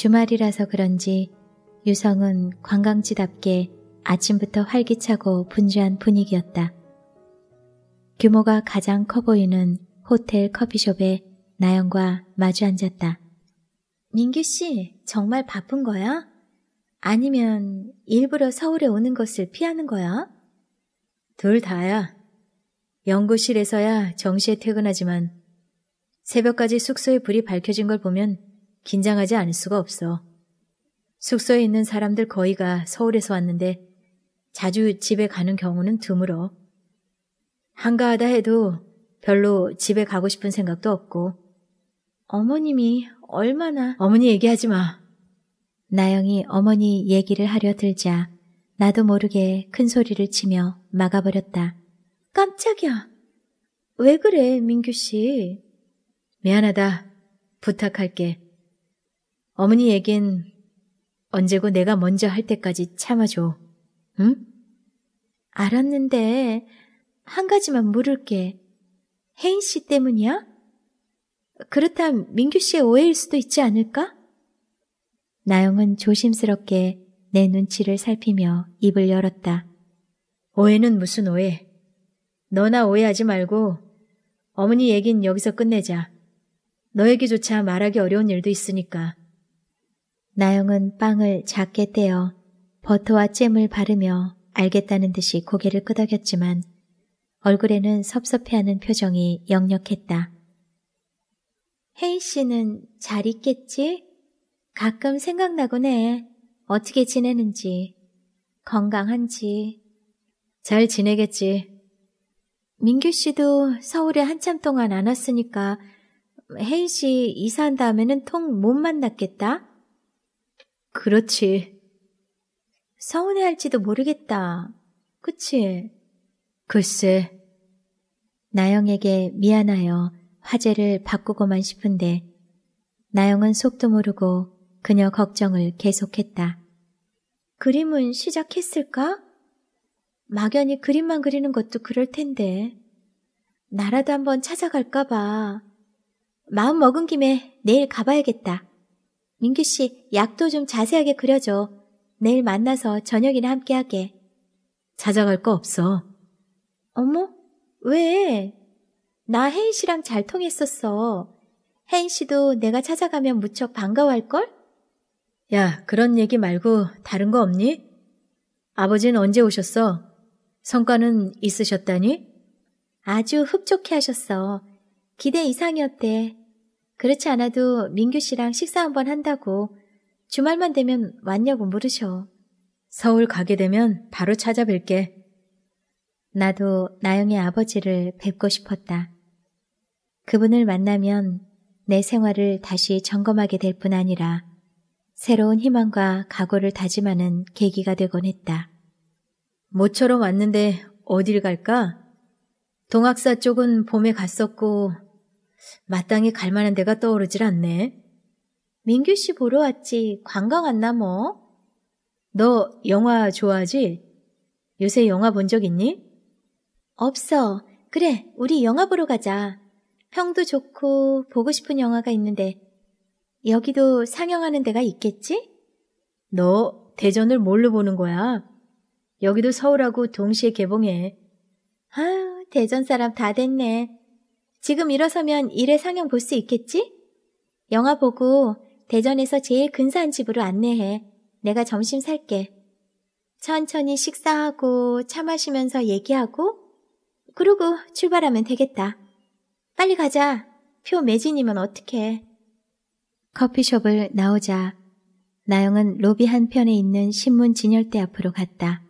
주말이라서 그런지 유성은 관광지답게 아침부터 활기차고 분주한 분위기였다. 규모가 가장 커 보이는 호텔 커피숍에 나영과 마주 앉았다. 민규 씨, 정말 바쁜 거야? 아니면 일부러 서울에 오는 것을 피하는 거야? 둘 다야. 연구실에서야 정시에 퇴근하지만 새벽까지 숙소에 불이 밝혀진 걸 보면 긴장하지 않을 수가 없어. 숙소에 있는 사람들 거의가 서울에서 왔는데 자주 집에 가는 경우는 드물어. 한가하다 해도 별로 집에 가고 싶은 생각도 없고 어머님이 얼마나 어머니 얘기하지 마. 나영이 어머니 얘기를 하려 들자 나도 모르게 큰 소리를 치며 막아버렸다. 깜짝이야. 왜 그래, 민규 씨? 미안하다. 부탁할게. 어머니에겐 언제고 내가 먼저 할 때까지 참아줘. 응? 알았는데 한 가지만 물을게. 혜인 씨 때문이야? 그렇다면 민규 씨의 오해일 수도 있지 않을까? 나영은 조심스럽게 내 눈치를 살피며 입을 열었다. 오해는 무슨 오해? 너나 오해하지 말고 어머니 얘긴 여기서 끝내자. 너에게조차 말하기 어려운 일도 있으니까. 나영은 빵을 작게 떼어 버터와 잼을 바르며 알겠다는 듯이 고개를 끄덕였지만 얼굴에는 섭섭해하는 표정이 역력했다. 혜인 씨는 잘 있겠지? 가끔 생각나곤 해. 어떻게 지내는지. 건강한지. 잘 지내겠지. 민규 씨도 서울에 한참 동안 안 왔으니까 혜인 씨 이사한 다음에는 통 못 만났겠다? 그렇지. 서운해할지도 모르겠다. 그치? 글쎄. 나영에게 미안하여 화제를 바꾸고만 싶은데 나영은 속도 모르고 그녀 걱정을 계속했다. 그림은 시작했을까? 막연히 그림만 그리는 것도 그럴 텐데. 나라도 한번 찾아갈까봐. 마음 먹은 김에 내일 가봐야겠다. 민규 씨, 약도 좀 자세하게 그려줘. 내일 만나서 저녁이나 함께 하게. 찾아갈 거 없어. 어머? 왜? 나 혜인 씨랑 잘 통했었어. 혜인 씨도 내가 찾아가면 무척 반가워할걸? 야, 그런 얘기 말고 다른 거 없니? 아버지는 언제 오셨어? 성과는 있으셨다니? 아주 흡족해 하셨어. 기대 이상이었대. 그렇지 않아도 민규 씨랑 식사 한 번 한다고 주말만 되면 왔냐고 물으셔. 서울 가게 되면 바로 찾아뵐게. 나도 나영의 아버지를 뵙고 싶었다. 그분을 만나면 내 생활을 다시 점검하게 될 뿐 아니라 새로운 희망과 각오를 다짐하는 계기가 되곤 했다. 모처럼 왔는데 어딜 갈까? 동학사 쪽은 봄에 갔었고 마땅히 갈 만한 데가 떠오르질 않네. 민규 씨 보러 왔지. 관광 왔나 뭐? 너 영화 좋아하지? 요새 영화 본 적 있니? 없어. 그래, 우리 영화 보러 가자. 평도 좋고 보고 싶은 영화가 있는데 여기도 상영하는 데가 있겠지? 너 대전을 뭘로 보는 거야? 여기도 서울하고 동시에 개봉해. 아유, 대전 사람 다 됐네. 지금 일어서면 일의 상영 볼 수 있겠지? 영화 보고 대전에서 제일 근사한 집으로 안내해. 내가 점심 살게. 천천히 식사하고 차 마시면서 얘기하고 그러고 출발하면 되겠다. 빨리 가자. 표 매진이면 어떡해. 커피숍을 나오자 나영은 로비 한편에 있는 신문 진열대 앞으로 갔다.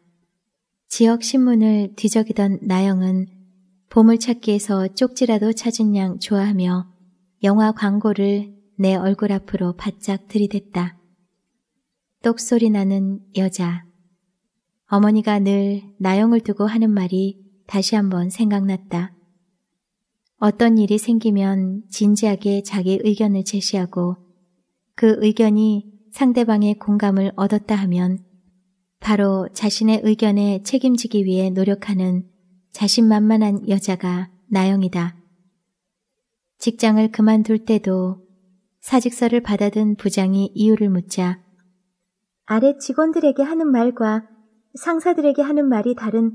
지역 신문을 뒤적이던 나영은 보물찾기에서 쪽지라도 찾은 양 좋아하며 영화 광고를 내 얼굴 앞으로 바짝 들이댔다. 똑소리 나는 여자. 어머니가 늘 나영을 두고 하는 말이 다시 한번 생각났다. 어떤 일이 생기면 진지하게 자기 의견을 제시하고 그 의견이 상대방의 공감을 얻었다 하면 바로 자신의 의견에 책임지기 위해 노력하는 자신만만한 여자가 나영이다. 직장을 그만둘 때도 사직서를 받아든 부장이 이유를 묻자 아래 직원들에게 하는 말과 상사들에게 하는 말이 다른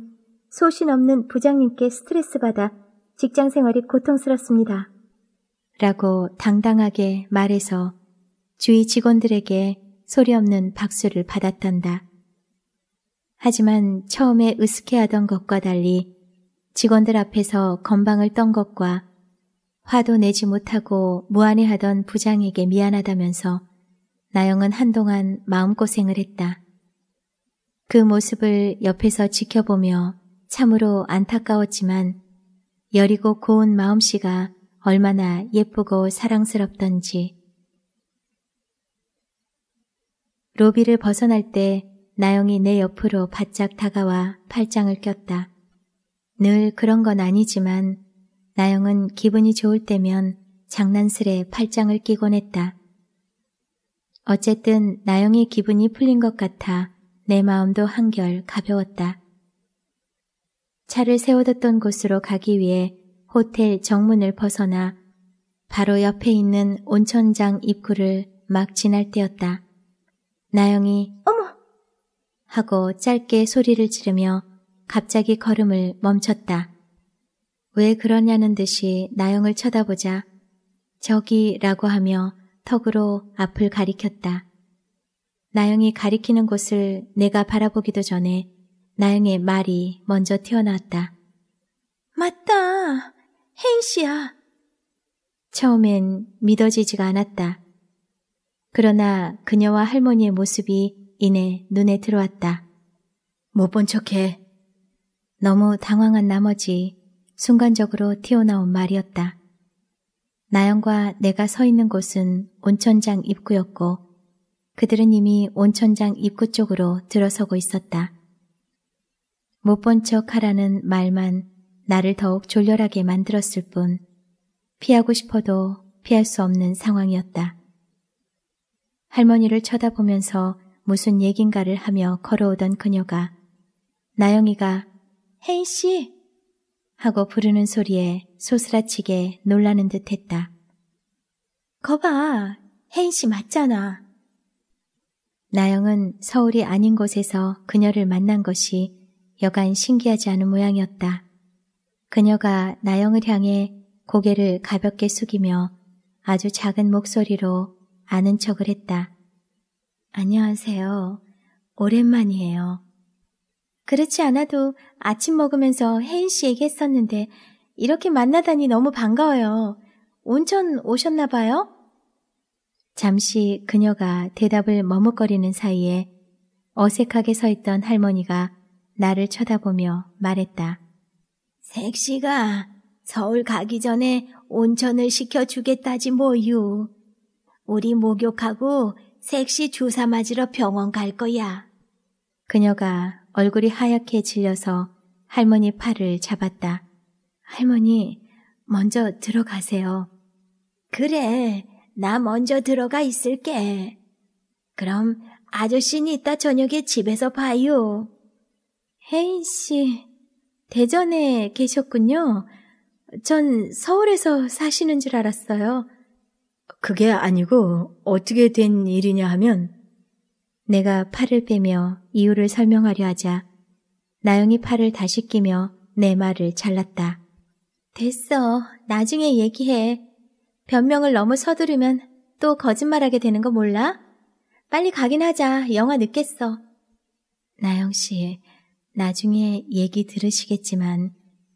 소신 없는 부장님께 스트레스 받아 직장 생활이 고통스럽습니다. 라고 당당하게 말해서 주위 직원들에게 소리 없는 박수를 받았단다. 하지만 처음에 으스케하던 것과 달리 직원들 앞에서 건방을 떤 것과 화도 내지 못하고 무안해하던 부장에게 미안하다면서 나영은 한동안 마음고생을 했다. 그 모습을 옆에서 지켜보며 참으로 안타까웠지만 여리고 고운 마음씨가 얼마나 예쁘고 사랑스럽던지. 로비를 벗어날 때 나영이 내 옆으로 바짝 다가와 팔짱을 꼈다. 늘 그런 건 아니지만 나영은 기분이 좋을 때면 장난스레 팔짱을 끼곤 했다. 어쨌든 나영이 기분이 풀린 것 같아 내 마음도 한결 가벼웠다. 차를 세워뒀던 곳으로 가기 위해 호텔 정문을 벗어나 바로 옆에 있는 온천장 입구를 막 지날 때였다. 나영이 어머! 하고 짧게 소리를 지르며 갑자기 걸음을 멈췄다. 왜 그러냐는 듯이 나영을 쳐다보자 저기라고 하며 턱으로 앞을 가리켰다. 나영이 가리키는 곳을 내가 바라보기도 전에 나영의 말이 먼저 튀어나왔다. 맞다! 혜인씨야! 처음엔 믿어지지가 않았다. 그러나 그녀와 할머니의 모습이 이내 눈에 들어왔다. 못 본 척해. 너무 당황한 나머지 순간적으로 튀어나온 말이었다. 나영과 내가 서 있는 곳은 온천장 입구였고 그들은 이미 온천장 입구 쪽으로 들어서고 있었다. 못 본척 하라는 말만 나를 더욱 졸렬하게 만들었을 뿐 피하고 싶어도 피할 수 없는 상황이었다. 할머니를 쳐다보면서 무슨 얘긴가를 하며 걸어오던 그녀가 나영이가 혜인 씨! 하고 부르는 소리에 소스라치게 놀라는 듯 했다. 거봐, 혜인 씨 맞잖아. 나영은 서울이 아닌 곳에서 그녀를 만난 것이 여간 신기하지 않은 모양이었다. 그녀가 나영을 향해 고개를 가볍게 숙이며 아주 작은 목소리로 아는 척을 했다. 안녕하세요. 오랜만이에요. 그렇지 않아도 아침 먹으면서 혜인 씨에게했었는데 이렇게 만나다니 너무 반가워요. 온천 오셨나 봐요? 잠시 그녀가 대답을 머뭇거리는 사이에 어색하게 서 있던 할머니가 나를 쳐다보며 말했다. 색시가 서울 가기 전에 온천을 시켜주겠다지 뭐유. 우리 목욕하고 색시 주사 맞으러 병원 갈 거야. 그녀가 얼굴이 하얗게 질려서 할머니 팔을 잡았다. 할머니, 먼저 들어가세요. 그래, 나 먼저 들어가 있을게. 그럼 아저씨는 이따 저녁에 집에서 봐요. 혜인 씨, 대전에 계셨군요. 전 서울에서 사시는 줄 알았어요. 그게 아니고 어떻게 된 일이냐 하면 내가 팔을 빼며 이유를 설명하려 하자 나영이 팔을 다시 끼며 내 말을 잘랐다. 됐어. 나중에 얘기해. 변명을 너무 서두르면 또 거짓말하게 되는 거 몰라? 빨리 가긴 하자. 영화 늦겠어. 나영씨, 나중에 얘기 들으시겠지만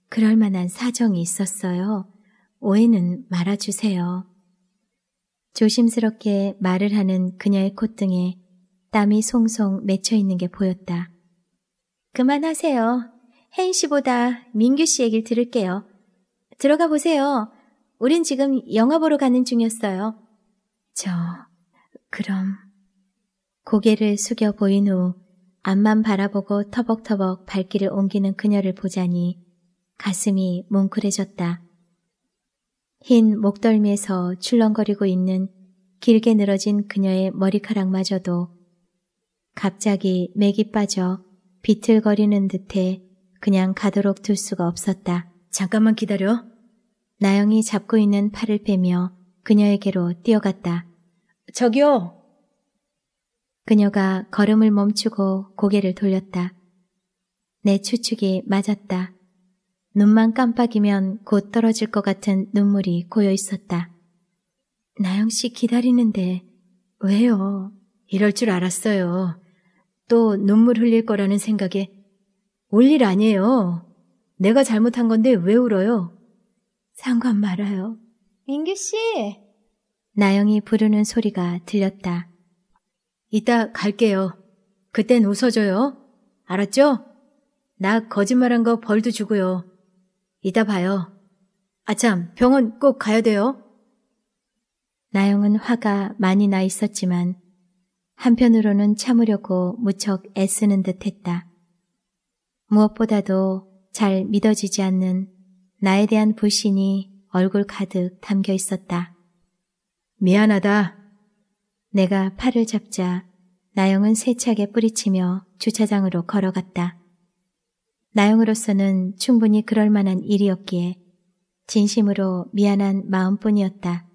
그럴 만한 사정이 있었어요. 오해는 말아주세요. 조심스럽게 말을 하는 그녀의 콧등에 땀이 송송 맺혀 있는 게 보였다. 그만하세요. 혜인 씨보다 민규 씨 얘기를 들을게요. 들어가 보세요. 우린 지금 영화 보러 가는 중이었어요. 저, 그럼. 고개를 숙여 보인 후 앞만 바라보고 터벅터벅 발길을 옮기는 그녀를 보자니 가슴이 뭉클해졌다. 흰 목덜미에서 출렁거리고 있는 길게 늘어진 그녀의 머리카락마저도 갑자기 맥이 빠져 비틀거리는 듯해 그냥 가도록 둘 수가 없었다. 잠깐만 기다려. 나영이 잡고 있는 팔을 빼며 그녀에게로 뛰어갔다. 저기요! 그녀가 걸음을 멈추고 고개를 돌렸다. 내 추측이 맞았다. 눈만 깜빡이면 곧 떨어질 것 같은 눈물이 고여 있었다. 나영씨 기다리는데 왜요? 이럴 줄 알았어요. 또 눈물 흘릴 거라는 생각에 올 일 아니에요. 내가 잘못한 건데 왜 울어요? 상관 말아요. 민규 씨! 나영이 부르는 소리가 들렸다. 이따 갈게요. 그땐 웃어줘요. 알았죠? 나 거짓말한 거 벌도 주고요. 이따 봐요. 아참, 병원 꼭 가야 돼요. 나영은 화가 많이 나 있었지만 한편으로는 참으려고 무척 애쓰는 듯 했다. 무엇보다도 잘 믿어지지 않는 나에 대한 불신이 얼굴 가득 담겨 있었다. 미안하다. 내가 팔을 잡자 나영은 세차게 뿌리치며 주차장으로 걸어갔다. 나영으로서는 충분히 그럴 만한 일이었기에 진심으로 미안한 마음뿐이었다.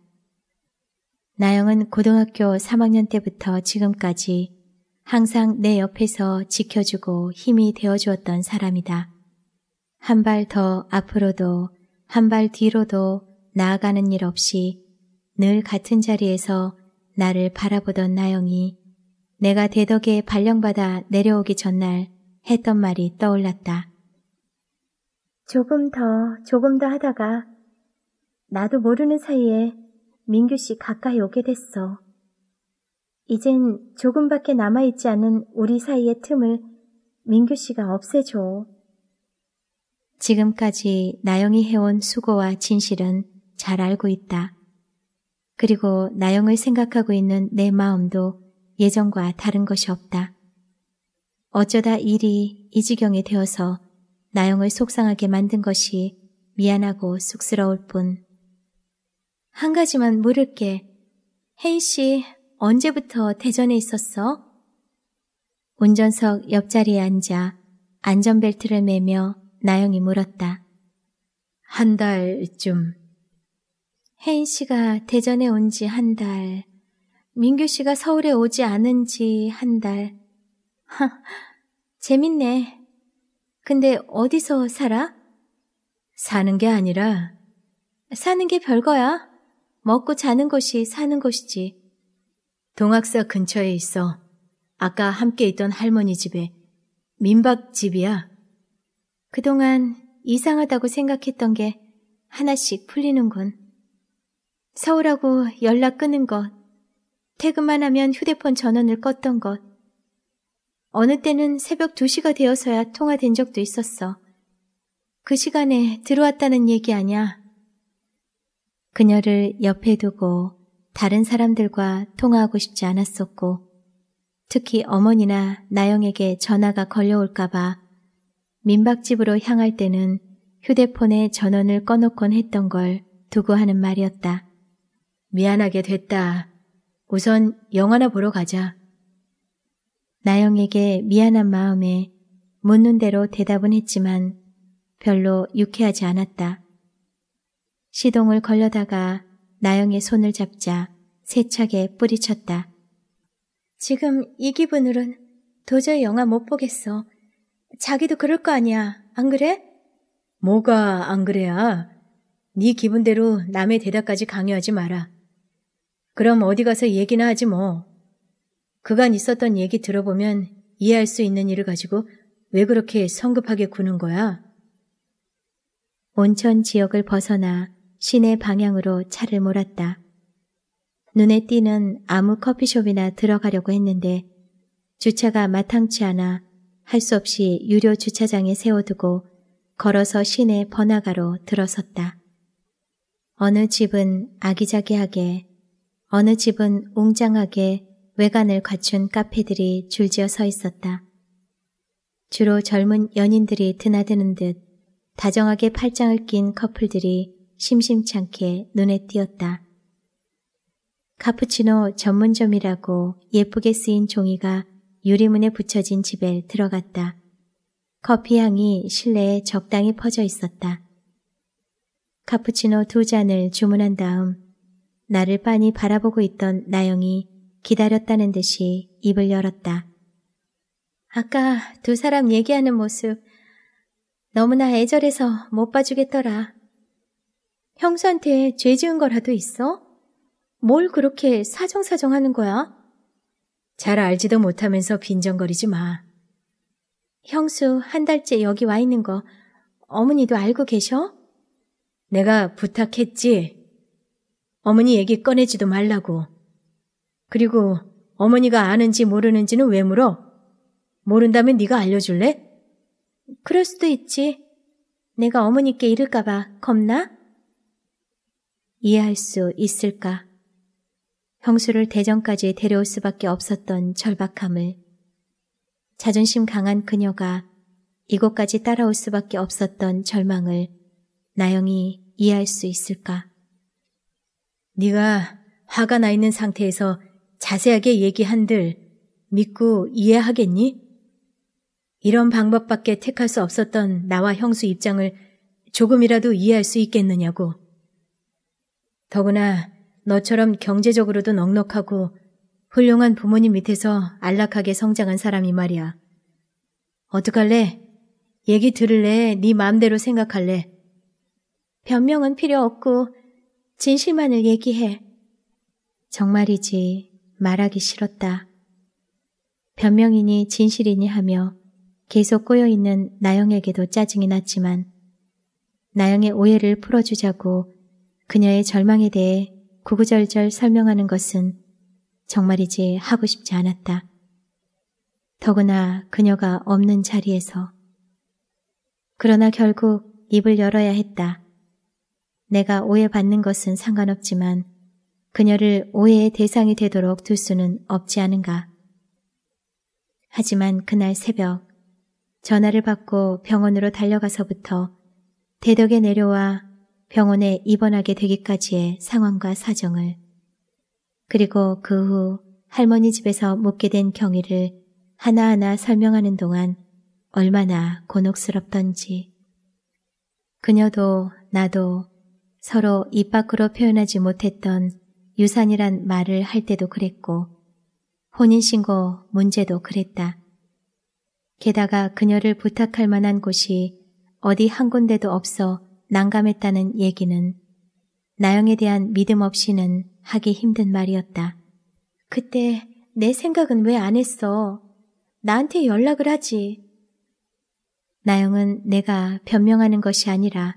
나영은 고등학교 3학년 때부터 지금까지 항상 내 옆에서 지켜주고 힘이 되어주었던 사람이다. 한 발 더 앞으로도 한 발 뒤로도 나아가는 일 없이 늘 같은 자리에서 나를 바라보던 나영이 내가 대덕에 발령받아 내려오기 전날 했던 말이 떠올랐다. 조금 더, 조금 더 하다가 나도 모르는 사이에 민규 씨 가까이 오게 됐어. 이젠 조금밖에 남아있지 않은 우리 사이의 틈을 민규 씨가 없애줘. 지금까지 나영이 해온 수고와 진실은 잘 알고 있다. 그리고 나영을 생각하고 있는 내 마음도 예전과 다른 것이 없다. 어쩌다 일이 이 지경이 되어서 나영을 속상하게 만든 것이 미안하고 쑥스러울 뿐한 가지만 물을게. 혜인 씨, 언제부터 대전에 있었어? 운전석 옆자리에 앉아 안전벨트를 매며 나영이 물었다. 한 달쯤. 혜인 씨가 대전에 온 지 한 달, 민규 씨가 서울에 오지 않은 지 한 달. 하, 재밌네. 근데 어디서 살아? 사는 게 아니라 사는 게 별거야. 먹고 자는 것이 사는 것이지. 동학사 근처에 있어. 아까 함께 있던 할머니 집에. 민박집이야. 그동안 이상하다고 생각했던 게 하나씩 풀리는군. 서울하고 연락 끊은 것, 퇴근만 하면 휴대폰 전원을 껐던 것, 어느 때는 새벽 2시가 되어서야 통화된 적도 있었어. 그 시간에 들어왔다는 얘기 아냐. 그녀를 옆에 두고 다른 사람들과 통화하고 싶지 않았었고 특히 어머니나 나영에게 전화가 걸려올까봐 민박집으로 향할 때는 휴대폰에 전원을 꺼놓곤 했던 걸 두고 하는 말이었다. 미안하게 됐다. 우선 영화나 보러 가자. 나영에게 미안한 마음에 묻는 대로 대답은 했지만 별로 유쾌하지 않았다. 시동을 걸려다가 나영의 손을 잡자 세차게 뿌리쳤다. 지금 이 기분으론 도저히 영화 못 보겠어. 자기도 그럴 거 아니야. 안 그래? 뭐가 안 그래야? 네 기분대로 남의 대답까지 강요하지 마라. 그럼 어디 가서 얘기나 하지 뭐. 그간 있었던 얘기 들어보면 이해할 수 있는 일을 가지고 왜 그렇게 성급하게 구는 거야? 온천 지역을 벗어나 시내 방향으로 차를 몰았다. 눈에 띄는 아무 커피숍이나 들어가려고 했는데 주차가 마땅치 않아 할 수 없이 유료 주차장에 세워두고 걸어서 시내 번화가로 들어섰다. 어느 집은 아기자기하게, 어느 집은 웅장하게 외관을 갖춘 카페들이 줄지어 서 있었다. 주로 젊은 연인들이 드나드는 듯 다정하게 팔짱을 낀 커플들이 심심찮게 눈에 띄었다. 카푸치노 전문점이라고 예쁘게 쓰인 종이가 유리문에 붙여진 집에 들어갔다. 커피 향이 실내에 적당히 퍼져 있었다. 카푸치노 두 잔을 주문한 다음 나를 빤히 바라보고 있던 나영이 기다렸다는 듯이 입을 열었다. 아까 두 사람 얘기하는 모습 너무나 애절해서 못 봐주겠더라. 형수한테 죄 지은 거라도 있어? 뭘 그렇게 사정사정 하는 거야? 잘 알지도 못하면서 빈정거리지 마. 형수 한 달째 여기 와 있는 거 어머니도 알고 계셔? 내가 부탁했지. 어머니 얘기 꺼내지도 말라고. 그리고 어머니가 아는지 모르는지는 왜 물어? 모른다면 네가 알려줄래? 그럴 수도 있지. 내가 어머니께 이를까봐 겁나? 이해할 수 있을까? 형수를 대전까지 데려올 수밖에 없었던 절박함을 자존심 강한 그녀가 이곳까지 따라올 수밖에 없었던 절망을 나영이 이해할 수 있을까? 네가 화가 나 있는 상태에서 자세하게 얘기한들 믿고 이해하겠니? 이런 방법밖에 택할 수 없었던 나와 형수 입장을 조금이라도 이해할 수 있겠느냐고. 더구나 너처럼 경제적으로도 넉넉하고 훌륭한 부모님 밑에서 안락하게 성장한 사람이 말이야. 어떡할래? 얘기 들을래? 네 마음대로 생각할래? 변명은 필요 없고 진실만을 얘기해. 정말이지 말하기 싫었다. 변명이니 진실이니 하며 계속 꼬여있는 나영에게도 짜증이 났지만 나영의 오해를 풀어주자고 그녀의 절망에 대해 구구절절 설명하는 것은 정말이지 하고 싶지 않았다. 더구나 그녀가 없는 자리에서. 그러나 결국 입을 열어야 했다. 내가 오해받는 것은 상관없지만 그녀를 오해의 대상이 되도록 둘 수는 없지 않은가. 하지만 그날 새벽 전화를 받고 병원으로 달려가서부터 대덕에 내려와 병원에 입원하게 되기까지의 상황과 사정을 그리고 그 후 할머니 집에서 묵게 된 경위를 하나하나 설명하는 동안 얼마나 곤혹스럽던지 그녀도 나도 서로 입 밖으로 표현하지 못했던 유산이란 말을 할 때도 그랬고 혼인신고 문제도 그랬다. 게다가 그녀를 부탁할 만한 곳이 어디 한 군데도 없어 난감했다는 얘기는 나영에 대한 믿음 없이는 하기 힘든 말이었다. 그때 내 생각은 왜 안 했어? 나한테 연락을 하지. 나영은 내가 변명하는 것이 아니라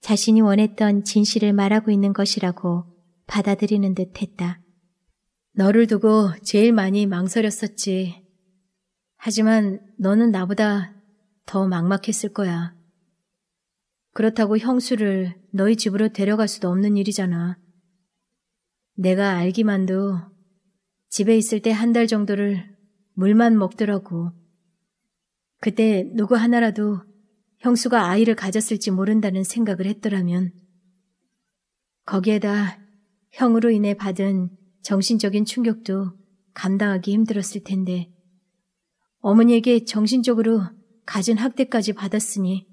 자신이 원했던 진실을 말하고 있는 것이라고 받아들이는 듯 했다. 너를 두고 제일 많이 망설였었지. 하지만 너는 나보다 더 막막했을 거야. 그렇다고 형수를 너희 집으로 데려갈 수도 없는 일이잖아. 내가 알기만도 집에 있을 때 한 달 정도를 물만 먹더라고. 그때 누구 하나라도 형수가 아이를 가졌을지 모른다는 생각을 했더라면 거기에다 형으로 인해 받은 정신적인 충격도 감당하기 힘들었을 텐데 어머니에게 정신적으로 가진 학대까지 받았으니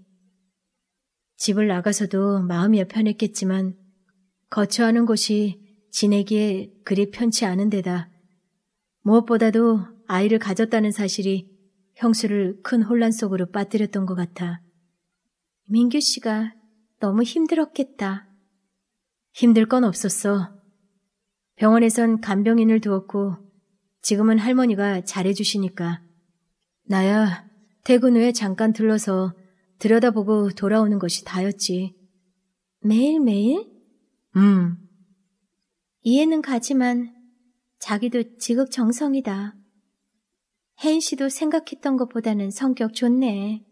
집을 나가서도 마음이 편했겠지만 거처하는 곳이 지내기에 그리 편치 않은 데다 무엇보다도 아이를 가졌다는 사실이 형수를 큰 혼란 속으로 빠뜨렸던 것 같아. 민규 씨가 너무 힘들었겠다. 힘들 건 없었어. 병원에선 간병인을 두었고 지금은 할머니가 잘해주시니까. 나야 퇴근 후에 잠깐 들러서 들여다보고 돌아오는 것이 다였지. 매일매일? 음. 이해는 가지만 자기도 지극정성이다. 혜인 씨도 생각했던 것보다는 성격 좋네.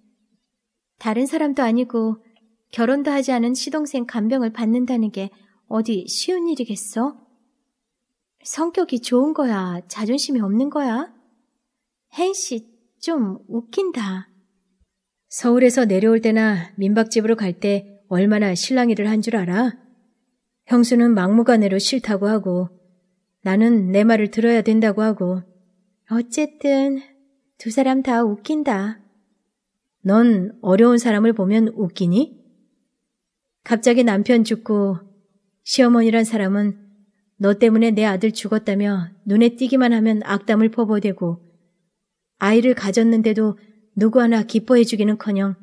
다른 사람도 아니고 결혼도 하지 않은 시동생 간병을 받는다는 게 어디 쉬운 일이겠어? 성격이 좋은 거야, 자존심이 없는 거야? 혜인 씨좀 웃긴다. 서울에서 내려올 때나 민박집으로 갈 때 얼마나 실랑이를 한 줄 알아? 형수는 막무가내로 싫다고 하고 나는 내 말을 들어야 된다고 하고 어쨌든 두 사람 다 웃긴다. 넌 어려운 사람을 보면 웃기니? 갑자기 남편 죽고 시어머니란 사람은 너 때문에 내 아들 죽었다며 눈에 띄기만 하면 악담을 퍼버대고 아이를 가졌는데도 누구 하나 기뻐해 주기는커녕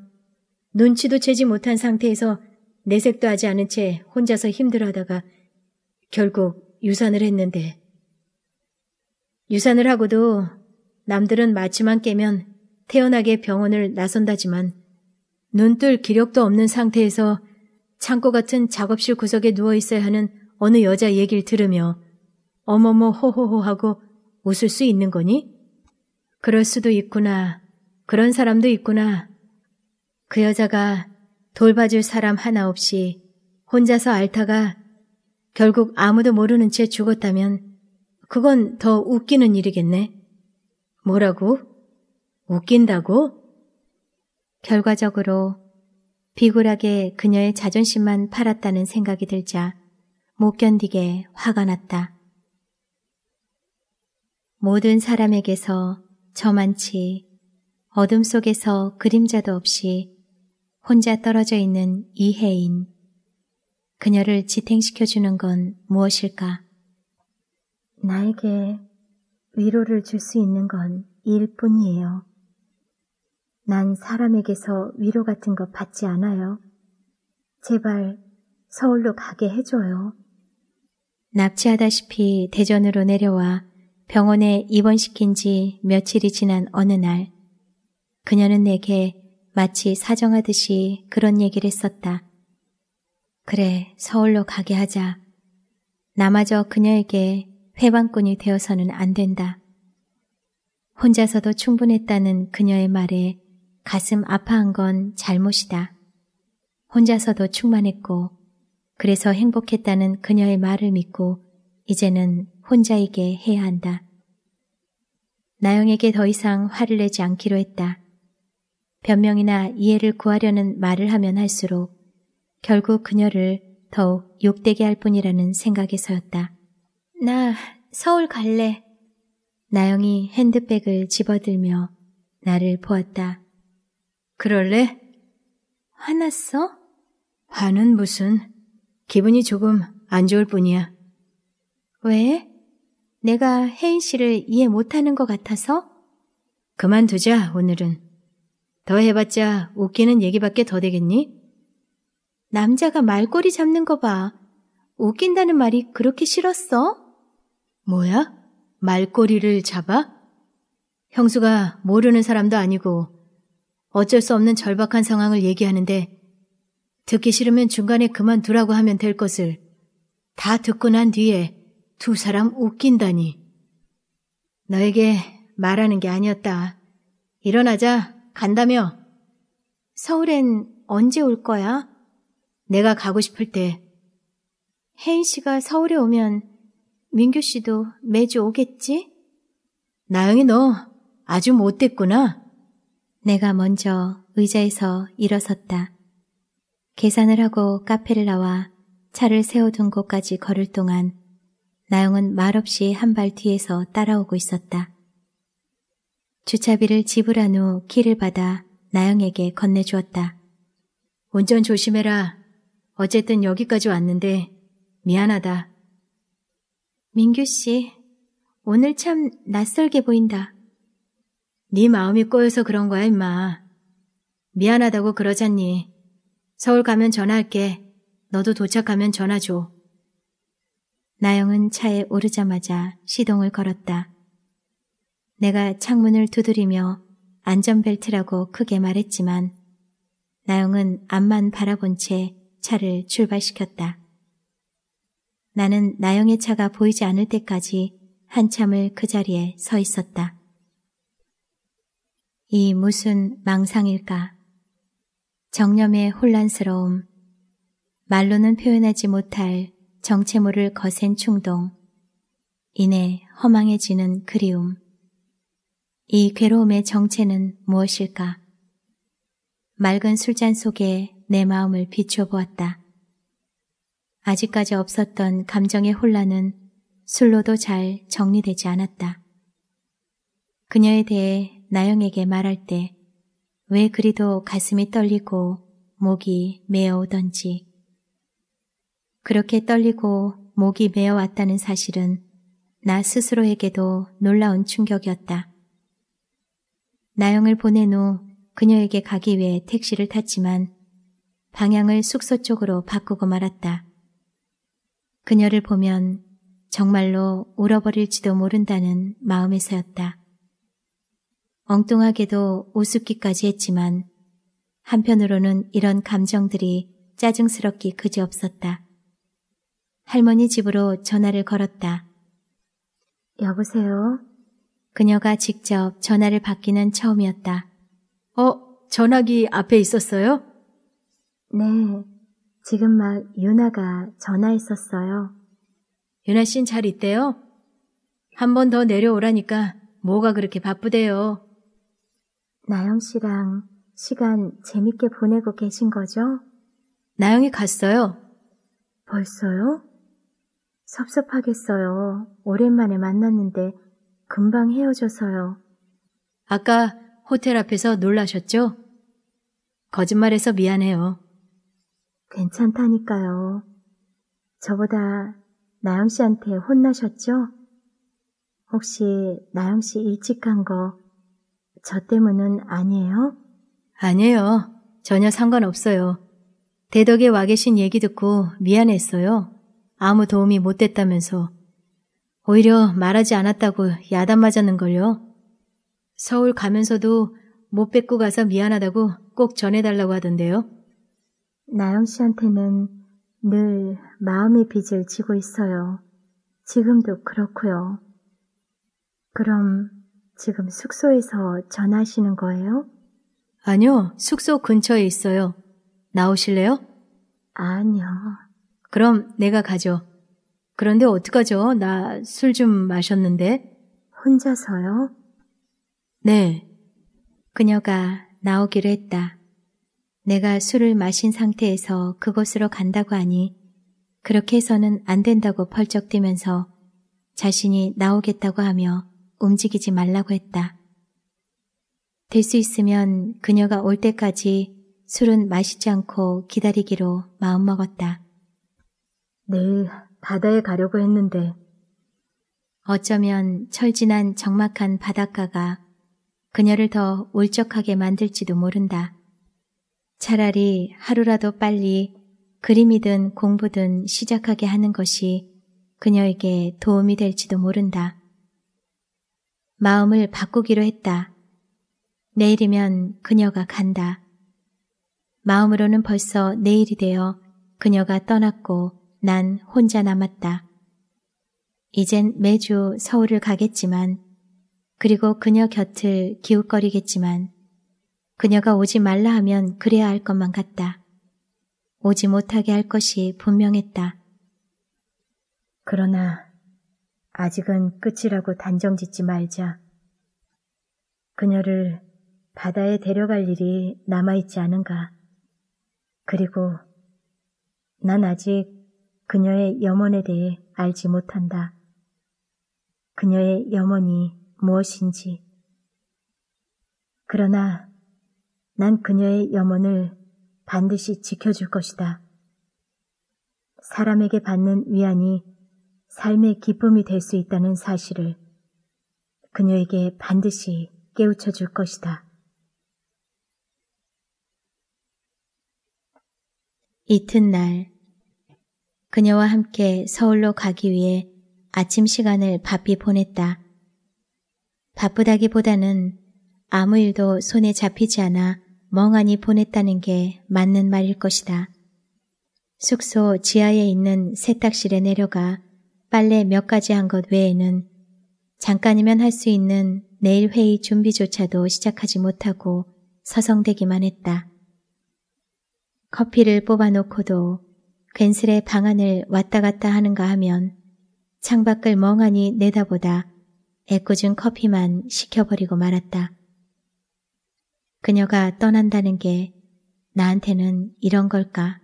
눈치도 채지 못한 상태에서 내색도 하지 않은 채 혼자서 힘들어하다가 결국 유산을 했는데 유산을 하고도 남들은 마취만 깨면 태연하게 병원을 나선다지만 눈뜰 기력도 없는 상태에서 창고 같은 작업실 구석에 누워 있어야 하는 어느 여자 얘기를 들으며 어머머 호호호 하고 웃을 수 있는 거니? 그럴 수도 있구나 그런 사람도 있구나. 그 여자가 돌봐줄 사람 하나 없이 혼자서 앓다가 결국 아무도 모르는 채 죽었다면 그건 더 웃기는 일이겠네. 뭐라고? 웃긴다고? 결과적으로 비굴하게 그녀의 자존심만 팔았다는 생각이 들자 못 견디게 화가 났다. 모든 사람에게서 저만치 어둠 속에서 그림자도 없이 혼자 떨어져 있는 이혜인. 그녀를 지탱시켜주는 건 무엇일까? 나에게 위로를 줄 수 있는 건 일 뿐이에요. 난 사람에게서 위로 같은 거 받지 않아요. 제발 서울로 가게 해줘요. 납치하다시피 대전으로 내려와 병원에 입원시킨 지 며칠이 지난 어느 날 그녀는 내게 마치 사정하듯이 그런 얘기를 했었다. 그래, 서울로 가게 하자. 나마저 그녀에게 회방꾼이 되어서는 안 된다. 혼자서도 충분했다는 그녀의 말에 가슴 아파한 건 잘못이다. 혼자서도 충만했고, 그래서 행복했다는 그녀의 말을 믿고 이제는 혼자에게 해야 한다. 나영에게 더 이상 화를 내지 않기로 했다. 변명이나 이해를 구하려는 말을 하면 할수록 결국 그녀를 더욱 욕되게 할 뿐이라는 생각에서였다. 나 서울 갈래. 나영이 핸드백을 집어들며 나를 보았다. 그럴래? 화났어? 화는 무슨 기분이 조금 안 좋을 뿐이야. 왜? 내가 혜인 씨를 이해 못하는 것 같아서? 그만두자 오늘은. 더 해봤자 웃기는 얘기밖에 더 되겠니? 남자가 말꼬리 잡는 거 봐. 웃긴다는 말이 그렇게 싫었어? 뭐야? 말꼬리를 잡아? 형수가 모르는 사람도 아니고 어쩔 수 없는 절박한 상황을 얘기하는데 듣기 싫으면 중간에 그만두라고 하면 될 것을 다 듣고 난 뒤에 두 사람 웃긴다니. 너에게 말하는 게 아니었다. 일어나자. 간다며? 서울엔 언제 올 거야? 내가 가고 싶을 때. 혜인 씨가 서울에 오면 민규 씨도 매주 오겠지? 나영이 너 아주 못됐구나. 내가 먼저 의자에서 일어섰다. 계산을 하고 카페를 나와 차를 세워둔 곳까지 걸을 동안 나영은 말없이 한 발 뒤에서 따라오고 있었다. 주차비를 지불한 후 키를 받아 나영에게 건네주었다. 운전 조심해라. 어쨌든 여기까지 왔는데 미안하다. 민규 씨, 오늘 참 낯설게 보인다. 네 마음이 꼬여서 그런 거야, 임마. 미안하다고 그러잖니. 서울 가면 전화할게. 너도 도착하면 전화 줘. 나영은 차에 오르자마자 시동을 걸었다. 내가 창문을 두드리며 안전벨트라고 크게 말했지만 나영은 앞만 바라본 채 차를 출발시켰다. 나는 나영의 차가 보이지 않을 때까지 한참을 그 자리에 서 있었다. 이 무슨 망상일까? 정념의 혼란스러움, 말로는 표현하지 못할 정체모를 거센 충동, 이내 허망해지는 그리움, 이 괴로움의 정체는 무엇일까? 맑은 술잔 속에 내 마음을 비춰 보았다. 아직까지 없었던 감정의 혼란은 술로도 잘 정리되지 않았다. 그녀에 대해 나영에게 말할 때 왜 그리도 가슴이 떨리고 목이 메어오던지 그렇게 떨리고 목이 메어왔다는 사실은 나 스스로에게도 놀라운 충격이었다. 나영을 보낸 후 그녀에게 가기 위해 택시를 탔지만 방향을 숙소 쪽으로 바꾸고 말았다. 그녀를 보면 정말로 울어버릴지도 모른다는 마음에서였다. 엉뚱하게도 우습기까지 했지만 한편으로는 이런 감정들이 짜증스럽기 그지없었다. 할머니 집으로 전화를 걸었다. 여보세요? 그녀가 직접 전화를 받기는 처음이었다. 어, 전화기 앞에 있었어요? 네. 지금 막 유나가 전화했었어요. 유나 씨는 잘 있대요? 한 번 더 내려오라니까 뭐가 그렇게 바쁘대요. 나영 씨랑 시간 재밌게 보내고 계신 거죠? 나영이 갔어요. 벌써요? 섭섭하겠어요. 오랜만에 만났는데 금방 헤어져서요. 아까 호텔 앞에서 놀라셨죠? 거짓말해서 미안해요. 괜찮다니까요. 저보다 나영 씨한테 혼나셨죠? 혹시 나영 씨 일찍 간 거 저 때문은 아니에요? 아니에요. 전혀 상관없어요. 대덕에 와 계신 얘기 듣고 미안했어요. 아무 도움이 못 됐다면서 오히려 말하지 않았다고 야단 맞았는걸요. 서울 가면서도 못 뵙고 가서 미안하다고 꼭 전해달라고 하던데요. 나영 씨한테는 늘 마음의 빚을 지고 있어요. 지금도 그렇고요. 그럼 지금 숙소에서 전화하시는 거예요? 아니요, 숙소 근처에 있어요. 나오실래요? 아니요. 그럼 내가 가죠. 그런데 어떡하죠? 나 술 좀 마셨는데. 혼자서요? 네. 그녀가 나오기로 했다. 내가 술을 마신 상태에서 그곳으로 간다고 하니 그렇게 해서는 안 된다고 펄쩍 대면서 자신이 나오겠다고 하며 움직이지 말라고 했다. 될 수 있으면 그녀가 올 때까지 술은 마시지 않고 기다리기로 마음먹었다. 네, 바다에 가려고 했는데 어쩌면 철진한 적막한 바닷가가 그녀를 더 울적하게 만들지도 모른다. 차라리 하루라도 빨리 그림이든 공부든 시작하게 하는 것이 그녀에게 도움이 될지도 모른다. 마음을 바꾸기로 했다. 내일이면 그녀가 간다. 마음으로는 벌써 내일이 되어 그녀가 떠났고 난 혼자 남았다. 이젠 매주 서울을 가겠지만 그리고 그녀 곁을 기웃거리겠지만 그녀가 오지 말라 하면 그래야 할 것만 같다. 오지 못하게 할 것이 분명했다. 그러나 아직은 끝이라고 단정짓지 말자. 그녀를 바다에 데려갈 일이 남아있지 않은가. 그리고 난 아직 그녀의 염원에 대해 알지 못한다. 그녀의 염원이 무엇인지. 그러나 난 그녀의 염원을 반드시 지켜줄 것이다. 사람에게 받는 위안이 삶의 기쁨이 될 수 있다는 사실을 그녀에게 반드시 깨우쳐 줄 것이다. 이튿날 그녀와 함께 서울로 가기 위해 아침 시간을 바삐 보냈다. 바쁘다기보다는 아무 일도 손에 잡히지 않아 멍하니 보냈다는 게 맞는 말일 것이다. 숙소 지하에 있는 세탁실에 내려가 빨래 몇 가지 한 것 외에는 잠깐이면 할 수 있는 내일 회의 준비조차도 시작하지 못하고 서성대기만 했다. 커피를 뽑아놓고도 괜스레 방 안을 왔다 갔다 하는가 하면 창밖을 멍하니 내다보다 애꿎은 커피만 시켜버리고 말았다. 그녀가 떠난다는 게 나한테는 이런 걸까?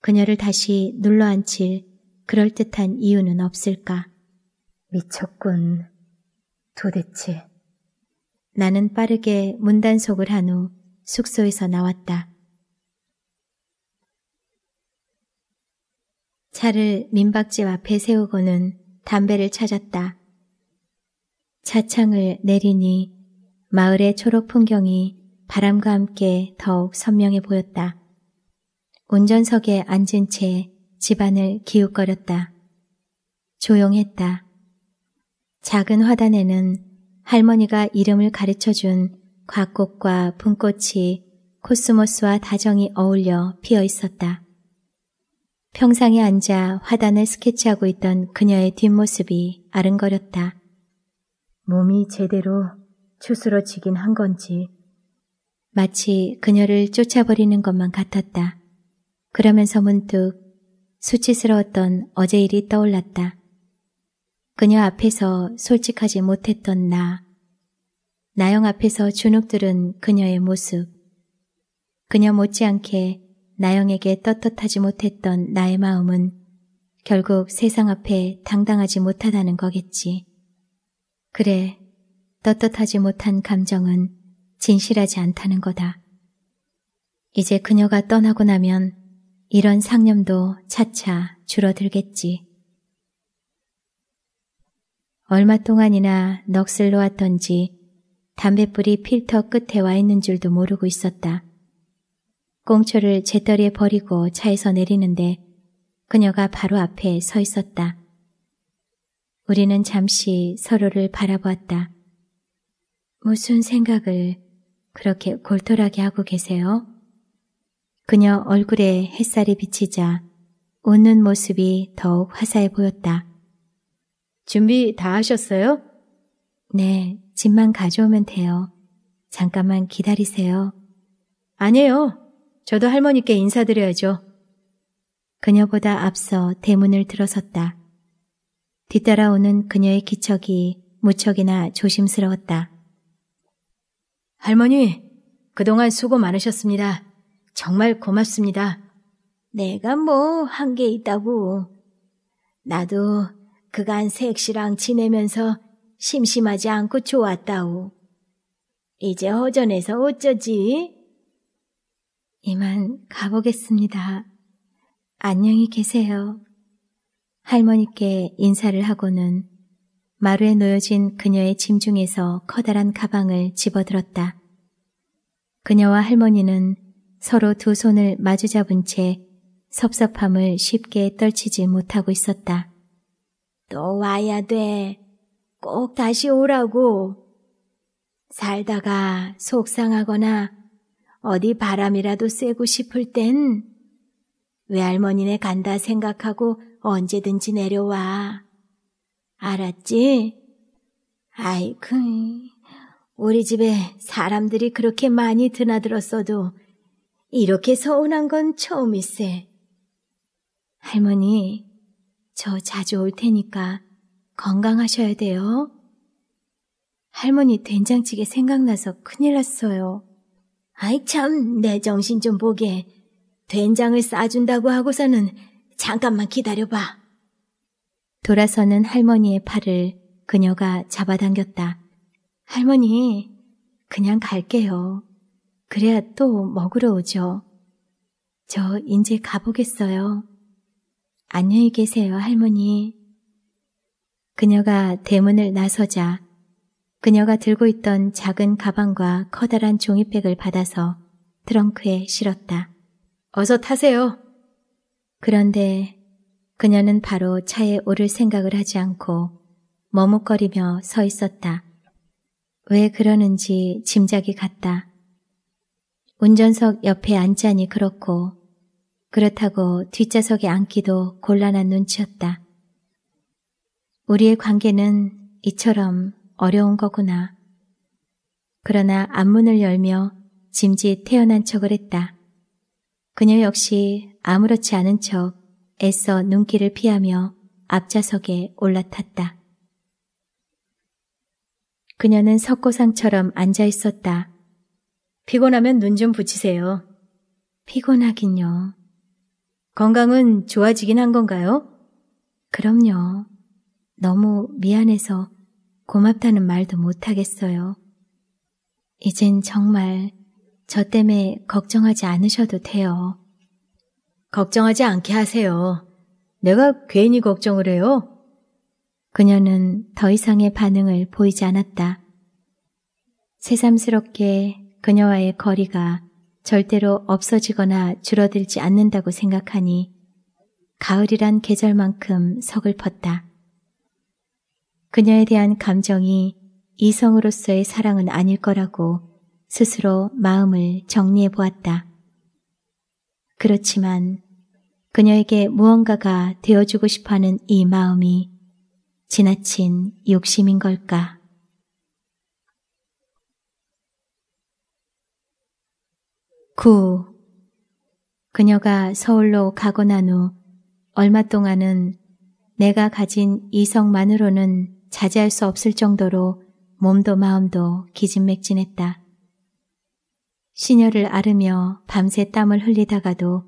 그녀를 다시 눌러앉힐 그럴듯한 이유는 없을까? 미쳤군. 도대체. 나는 빠르게 문단속을 한 후 숙소에서 나왔다. 차를 민박집 앞에 세우고는 담배를 찾았다. 차창을 내리니 마을의 초록 풍경이 바람과 함께 더욱 선명해 보였다. 운전석에 앉은 채 집안을 기웃거렸다. 조용했다. 작은 화단에는 할머니가 이름을 가르쳐준 곽꽃과 분꽃이 코스모스와 다정히 어울려 피어 있었다. 평상에 앉아 화단을 스케치하고 있던 그녀의 뒷모습이 아른거렸다. 몸이 제대로 추스러지긴 한 건지 마치 그녀를 쫓아버리는 것만 같았다. 그러면서 문득 수치스러웠던 어제 일이 떠올랐다. 그녀 앞에서 솔직하지 못했던 나. 나영 앞에서 주눅들은 그녀의 모습. 그녀 못지않게 나영에게 떳떳하지 못했던 나의 마음은 결국 세상 앞에 당당하지 못하다는 거겠지. 그래, 떳떳하지 못한 감정은 진실하지 않다는 거다. 이제 그녀가 떠나고 나면 이런 상념도 차차 줄어들겠지. 얼마 동안이나 넋을 놓았던지 담뱃불이 필터 끝에 와 있는 줄도 모르고 있었다. 꽁초를 재떨이에 버리고 차에서 내리는데 그녀가 바로 앞에 서 있었다. 우리는 잠시 서로를 바라보았다. 무슨 생각을 그렇게 골똘하게 하고 계세요? 그녀 얼굴에 햇살이 비치자 웃는 모습이 더욱 화사해 보였다. 준비 다 하셨어요? 네, 집만 가져오면 돼요. 잠깐만 기다리세요. 아니에요. 저도 할머니께 인사드려야죠. 그녀보다 앞서 대문을 들어섰다. 뒤따라오는 그녀의 기척이 무척이나 조심스러웠다. 할머니, 그동안 수고 많으셨습니다. 정말 고맙습니다. 내가 뭐 한 게 있다고. 나도 그간 색시랑 지내면서 심심하지 않고 좋았다오. 이제 허전해서 어쩌지? 이만 가보겠습니다. 안녕히 계세요. 할머니께 인사를 하고는 마루에 놓여진 그녀의 짐 중에서 커다란 가방을 집어들었다. 그녀와 할머니는 서로 두 손을 마주잡은 채 섭섭함을 쉽게 떨치지 못하고 있었다. 또 와야 돼. 꼭 다시 오라고. 살다가 속상하거나 어디 바람이라도 쐬고 싶을 땐 외할머니네 간다 생각하고 언제든지 내려와. 알았지? 아이쿠, 우리 집에 사람들이 그렇게 많이 드나들었어도 이렇게 서운한 건 처음일세. 할머니, 저 자주 올 테니까 건강하셔야 돼요. 할머니 된장찌개 생각나서 큰일 났어요. 아이 참, 내 정신 좀 보게. 된장을 싸준다고 하고서는 잠깐만 기다려봐. 돌아서는 할머니의 팔을 그녀가 잡아당겼다. 할머니, 그냥 갈게요. 그래야 또 먹으러 오죠. 저 이제 가보겠어요. 안녕히 계세요, 할머니. 그녀가 대문을 나서자 그녀가 들고 있던 작은 가방과 커다란 종이백을 받아서 트렁크에 실었다. 어서 타세요. 그런데 그녀는 바로 차에 오를 생각을 하지 않고 머뭇거리며 서 있었다. 왜 그러는지 짐작이 갔다. 운전석 옆에 앉자니 그렇고 그렇다고 뒷좌석에 앉기도 곤란한 눈치였다. 우리의 관계는 이처럼 어려운 거구나. 그러나 앞문을 열며 짐짓 태어난 척을 했다. 그녀 역시 아무렇지 않은 척 애써 눈길을 피하며 앞좌석에 올라탔다. 그녀는 석고상처럼 앉아 있었다. 피곤하면 눈 좀 붙이세요. 피곤하긴요. 건강은 좋아지긴 한 건가요? 그럼요. 너무 미안해서 고맙다는 말도 못하겠어요. 이젠 정말 저 때문에 걱정하지 않으셔도 돼요. 걱정하지 않게 하세요. 내가 괜히 걱정을 해요. 그녀는 더 이상의 반응을 보이지 않았다. 새삼스럽게 그녀와의 거리가 절대로 없어지거나 줄어들지 않는다고 생각하니 가을이란 계절만큼 서글펐다. 그녀에 대한 감정이 이성으로서의 사랑은 아닐 거라고 스스로 마음을 정리해 보았다. 그렇지만 그녀에게 무언가가 되어주고 싶어하는 이 마음이 지나친 욕심인 걸까? 9. 그녀가 서울로 가고 난 후 얼마 동안은 내가 가진 이성만으로는 자제할 수 없을 정도로 몸도 마음도 기진맥진했다. 시녀를 아르며 밤새 땀을 흘리다가도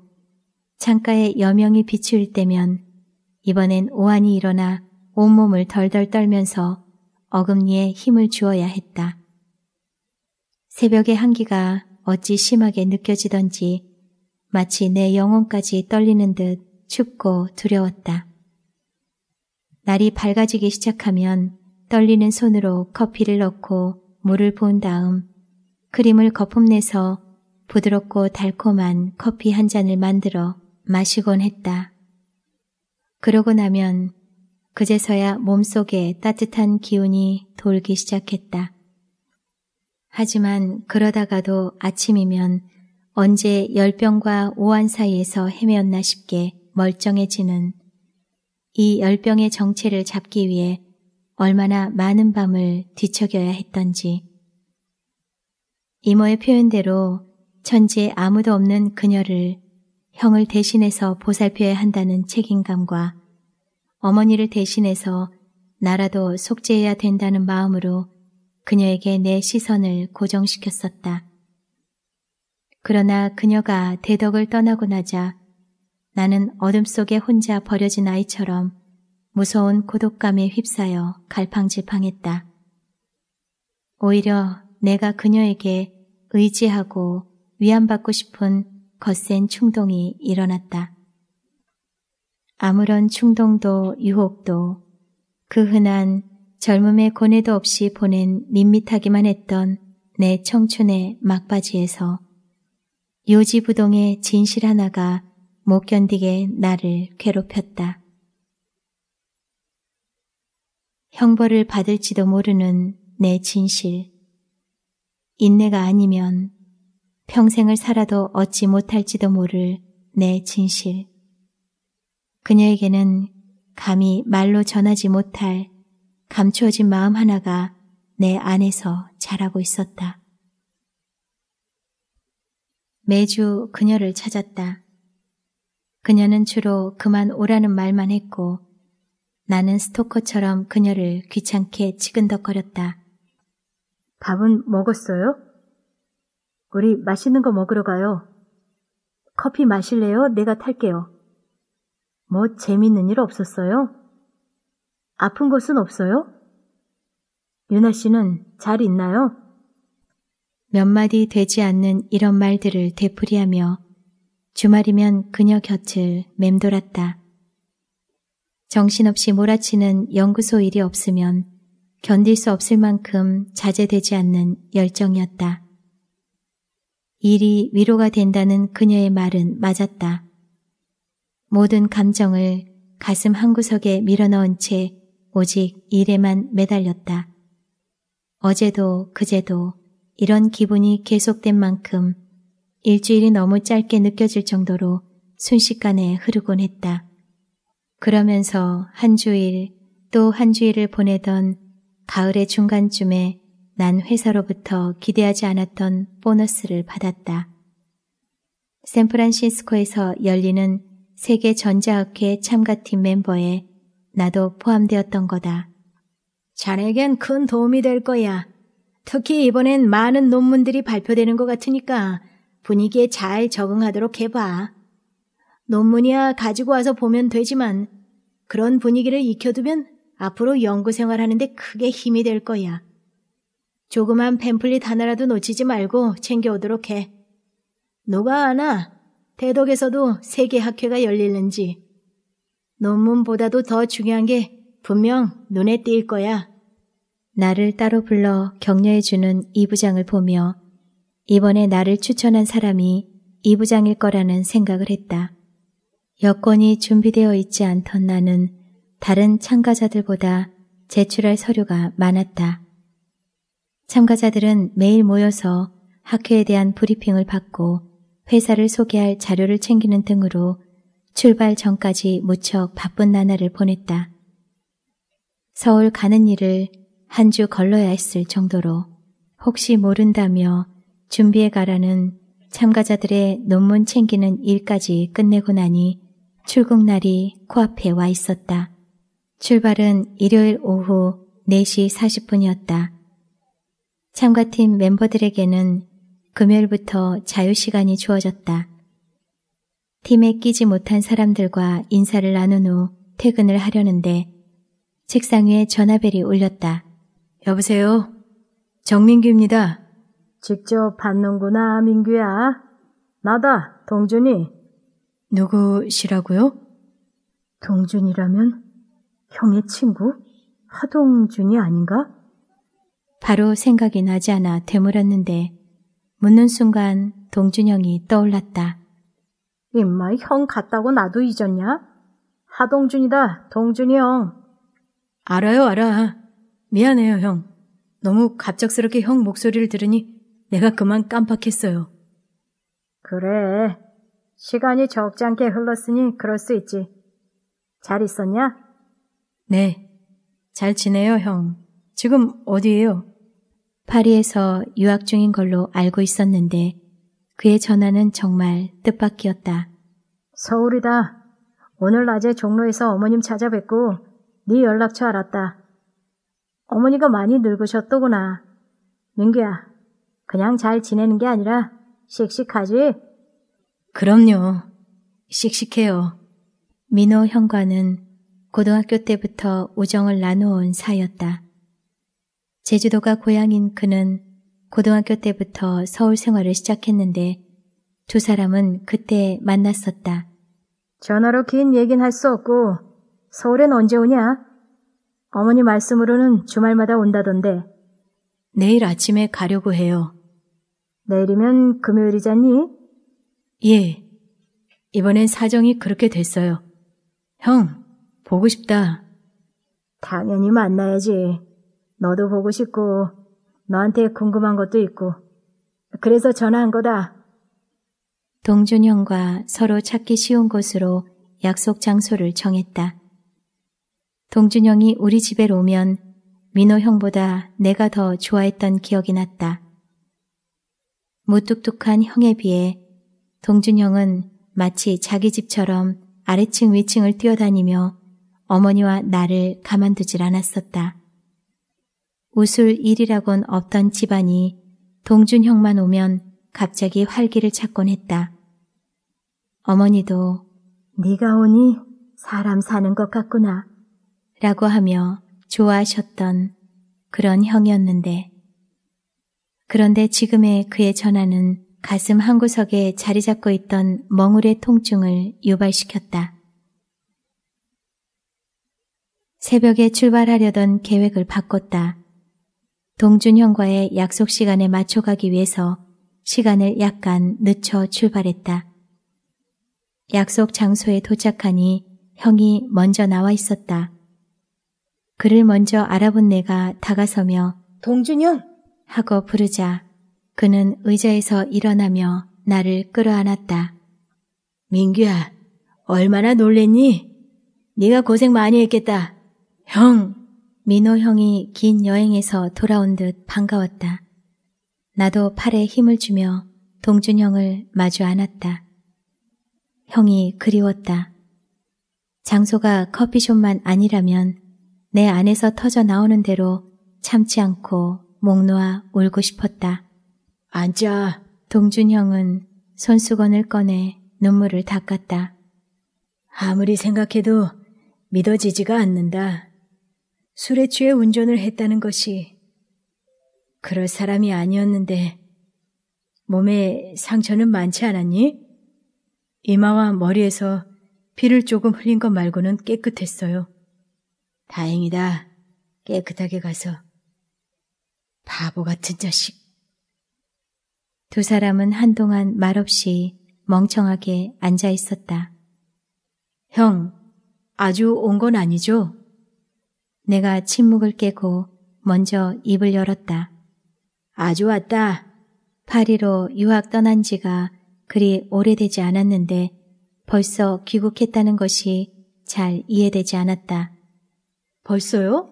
창가에 여명이 비추일 때면 이번엔 오한이 일어나 온몸을 덜덜 떨면서 어금니에 힘을 주어야 했다. 새벽의 한기가 어찌 심하게 느껴지던지 마치 내 영혼까지 떨리는 듯 춥고 두려웠다. 날이 밝아지기 시작하면 떨리는 손으로 커피를 넣고 물을 본 다음 크림을 거품내서 부드럽고 달콤한 커피 한 잔을 만들어 마시곤 했다. 그러고 나면 그제서야 몸속에 따뜻한 기운이 돌기 시작했다. 하지만 그러다가도 아침이면 언제 열병과 오한 사이에서 헤매었나 싶게 멀쩡해지는 이 열병의 정체를 잡기 위해 얼마나 많은 밤을 뒤척여야 했던지. 이모의 표현대로 천지에 아무도 없는 그녀를 형을 대신해서 보살펴야 한다는 책임감과 어머니를 대신해서 나라도 속죄해야 된다는 마음으로 그녀에게 내 시선을 고정시켰었다. 그러나 그녀가 대덕을 떠나고 나자 나는 어둠 속에 혼자 버려진 아이처럼 무서운 고독감에 휩싸여 갈팡질팡했다. 오히려 내가 그녀에게 의지하고 위안받고 싶은 거센 충동이 일어났다. 아무런 충동도 유혹도 그 흔한 젊음의 고뇌도 없이 보낸 밋밋하기만 했던 내 청춘의 막바지에서 요지부동의 진실 하나가 못 견디게 나를 괴롭혔다. 형벌을 받을지도 모르는 내 진실. 인내가 아니면 평생을 살아도 얻지 못할지도 모를 내 진실. 그녀에게는 감히 말로 전하지 못할 감추어진 마음 하나가 내 안에서 자라고 있었다. 매주 그녀를 찾았다. 그녀는 주로 그만 오라는 말만 했고 나는 스토커처럼 그녀를 귀찮게 치근덕거렸다. 밥은 먹었어요? 우리 맛있는 거 먹으러 가요. 커피 마실래요? 내가 탈게요. 뭐 재밌는 일 없었어요? 아픈 곳은 없어요? 유나 씨는 잘 있나요? 몇 마디 되지 않는 이런 말들을 되풀이하며 주말이면 그녀 곁을 맴돌았다. 정신없이 몰아치는 연구소 일이 없으면 견딜 수 없을 만큼 자제되지 않는 열정이었다. 일이 위로가 된다는 그녀의 말은 맞았다. 모든 감정을 가슴 한구석에 밀어넣은 채 오직 일에만 매달렸다. 어제도 그제도 이런 기분이 계속된 만큼 일주일이 너무 짧게 느껴질 정도로 순식간에 흐르곤 했다. 그러면서 한 주일 또 한 주일을 보내던 가을의 중간쯤에 난 회사로부터 기대하지 않았던 보너스를 받았다. 샌프란시스코에서 열리는 세계 전자학회 참가팀 멤버에 나도 포함되었던 거다. 자네겐 큰 도움이 될 거야. 특히 이번엔 많은 논문들이 발표되는 것 같으니까 분위기에 잘 적응하도록 해봐. 논문이야 가지고 와서 보면 되지만 그런 분위기를 익혀두면 앞으로 연구 생활하는데 크게 힘이 될 거야. 조그만 팸플릿 하나라도 놓치지 말고 챙겨오도록 해. 누가 아나 대덕에서도 세계 학회가 열리는지. 논문보다도 더 중요한 게 분명 눈에 띌 거야. 나를 따로 불러 격려해주는 이 부장을 보며 이번에 나를 추천한 사람이 이 부장일 거라는 생각을 했다. 여권이 준비되어 있지 않던 나는 다른 참가자들보다 제출할 서류가 많았다. 참가자들은 매일 모여서 학회에 대한 브리핑을 받고 회사를 소개할 자료를 챙기는 등으로 출발 전까지 무척 바쁜 나날을 보냈다. 서울 가는 일을 한 주 걸러야 했을 정도로 혹시 모른다며 준비해 가라는 참가자들의 논문 챙기는 일까지 끝내고 나니 출국날이 코앞에 와 있었다. 출발은 일요일 오후 4시 40분이었다. 참가팀 멤버들에게는 금요일부터 자유시간이 주어졌다. 팀에 끼지 못한 사람들과 인사를 나눈 후 퇴근을 하려는데 책상 위에 전화벨이 울렸다. 여보세요? 정민규입니다. 직접 받는구나, 민규야. 나다, 동준이. 누구시라고요? 동준이라면 형의 친구? 하동준이 아닌가? 바로 생각이 나지 않아 되물었는데 묻는 순간 동준형이 떠올랐다. 임마 형 같다고 나도 잊었냐? 하동준이다 동준이 형. 알아요 알아. 미안해요 형. 너무 갑작스럽게 형 목소리를 들으니 내가 그만 깜빡했어요. 그래. 시간이 적지않게 흘렀으니 그럴 수 있지. 잘 있었냐? 네. 잘 지내요, 형. 지금 어디에요? 파리에서 유학 중인 걸로 알고 있었는데 그의 전화는 정말 뜻밖이었다. 서울이다. 오늘 낮에 종로에서 어머님 찾아뵙고 네 연락처 알았다. 어머니가 많이 늙으셨더구나. 민규야, 그냥 잘 지내는 게 아니라 씩씩하지? 그럼요. 씩씩해요. 민호 형과는 고등학교 때부터 우정을 나누어온 사이였다. 제주도가 고향인 그는 고등학교 때부터 서울 생활을 시작했는데 두 사람은 그때 만났었다. 전화로 긴 얘긴 할 수 없고 서울엔 언제 오냐? 어머니 말씀으로는 주말마다 온다던데. 내일 아침에 가려고 해요. 내일이면 금요일이잖니? 예. 이번엔 사정이 그렇게 됐어요. 형, 보고 싶다. 당연히 만나야지. 너도 보고 싶고, 너한테 궁금한 것도 있고. 그래서 전화한 거다. 동준 형과 서로 찾기 쉬운 곳으로 약속 장소를 정했다. 동준 형이 우리 집에 오면 민호 형보다 내가 더 좋아했던 기억이 났다. 무뚝뚝한 형에 비해 동준 형은 마치 자기 집처럼 아래층 위층을 뛰어다니며 어머니와 나를 가만두질 않았었다. 웃을 일이라곤 없던 집안이 동준 형만 오면 갑자기 활기를 찾곤 했다. 어머니도 네가 오니 사람 사는 것 같구나 라고 하며 좋아하셨던 그런 형이었는데 그런데 지금의 그의 전화는 가슴 한구석에 자리 잡고 있던 멍울의 통증을 유발시켰다. 새벽에 출발하려던 계획을 바꿨다. 동준형과의 약속 시간에 맞춰가기 위해서 시간을 약간 늦춰 출발했다. 약속 장소에 도착하니 형이 먼저 나와 있었다. 그를 먼저 알아본 내가 다가서며 동준형! 하고 부르자 그는 의자에서 일어나며 나를 끌어안았다. 민규야, 얼마나 놀랬니? 네가 고생 많이 했겠다. 형! 민호 형이 긴 여행에서 돌아온 듯 반가웠다. 나도 팔에 힘을 주며 동준 형을 마주 안았다. 형이 그리웠다. 장소가 커피숍만 아니라면 내 안에서 터져 나오는 대로 참지 않고 목 놓아 울고 싶었다. 앉아. 동준형은 손수건을 꺼내 눈물을 닦았다. 아무리 생각해도 믿어지지가 않는다. 술에 취해 운전을 했다는 것이 그럴 사람이 아니었는데 몸에 상처는 많지 않았니? 이마와 머리에서 피를 조금 흘린 것 말고는 깨끗했어요. 다행이다. 깨끗하게 가서 바보 같은 자식. 두 사람은 한동안 말없이 멍청하게 앉아 있었다. 형, 아주 온 건 아니죠? 내가 침묵을 깨고 먼저 입을 열었다. 아주 왔다. 파리로 유학 떠난 지가 그리 오래되지 않았는데 벌써 귀국했다는 것이 잘 이해되지 않았다. 벌써요?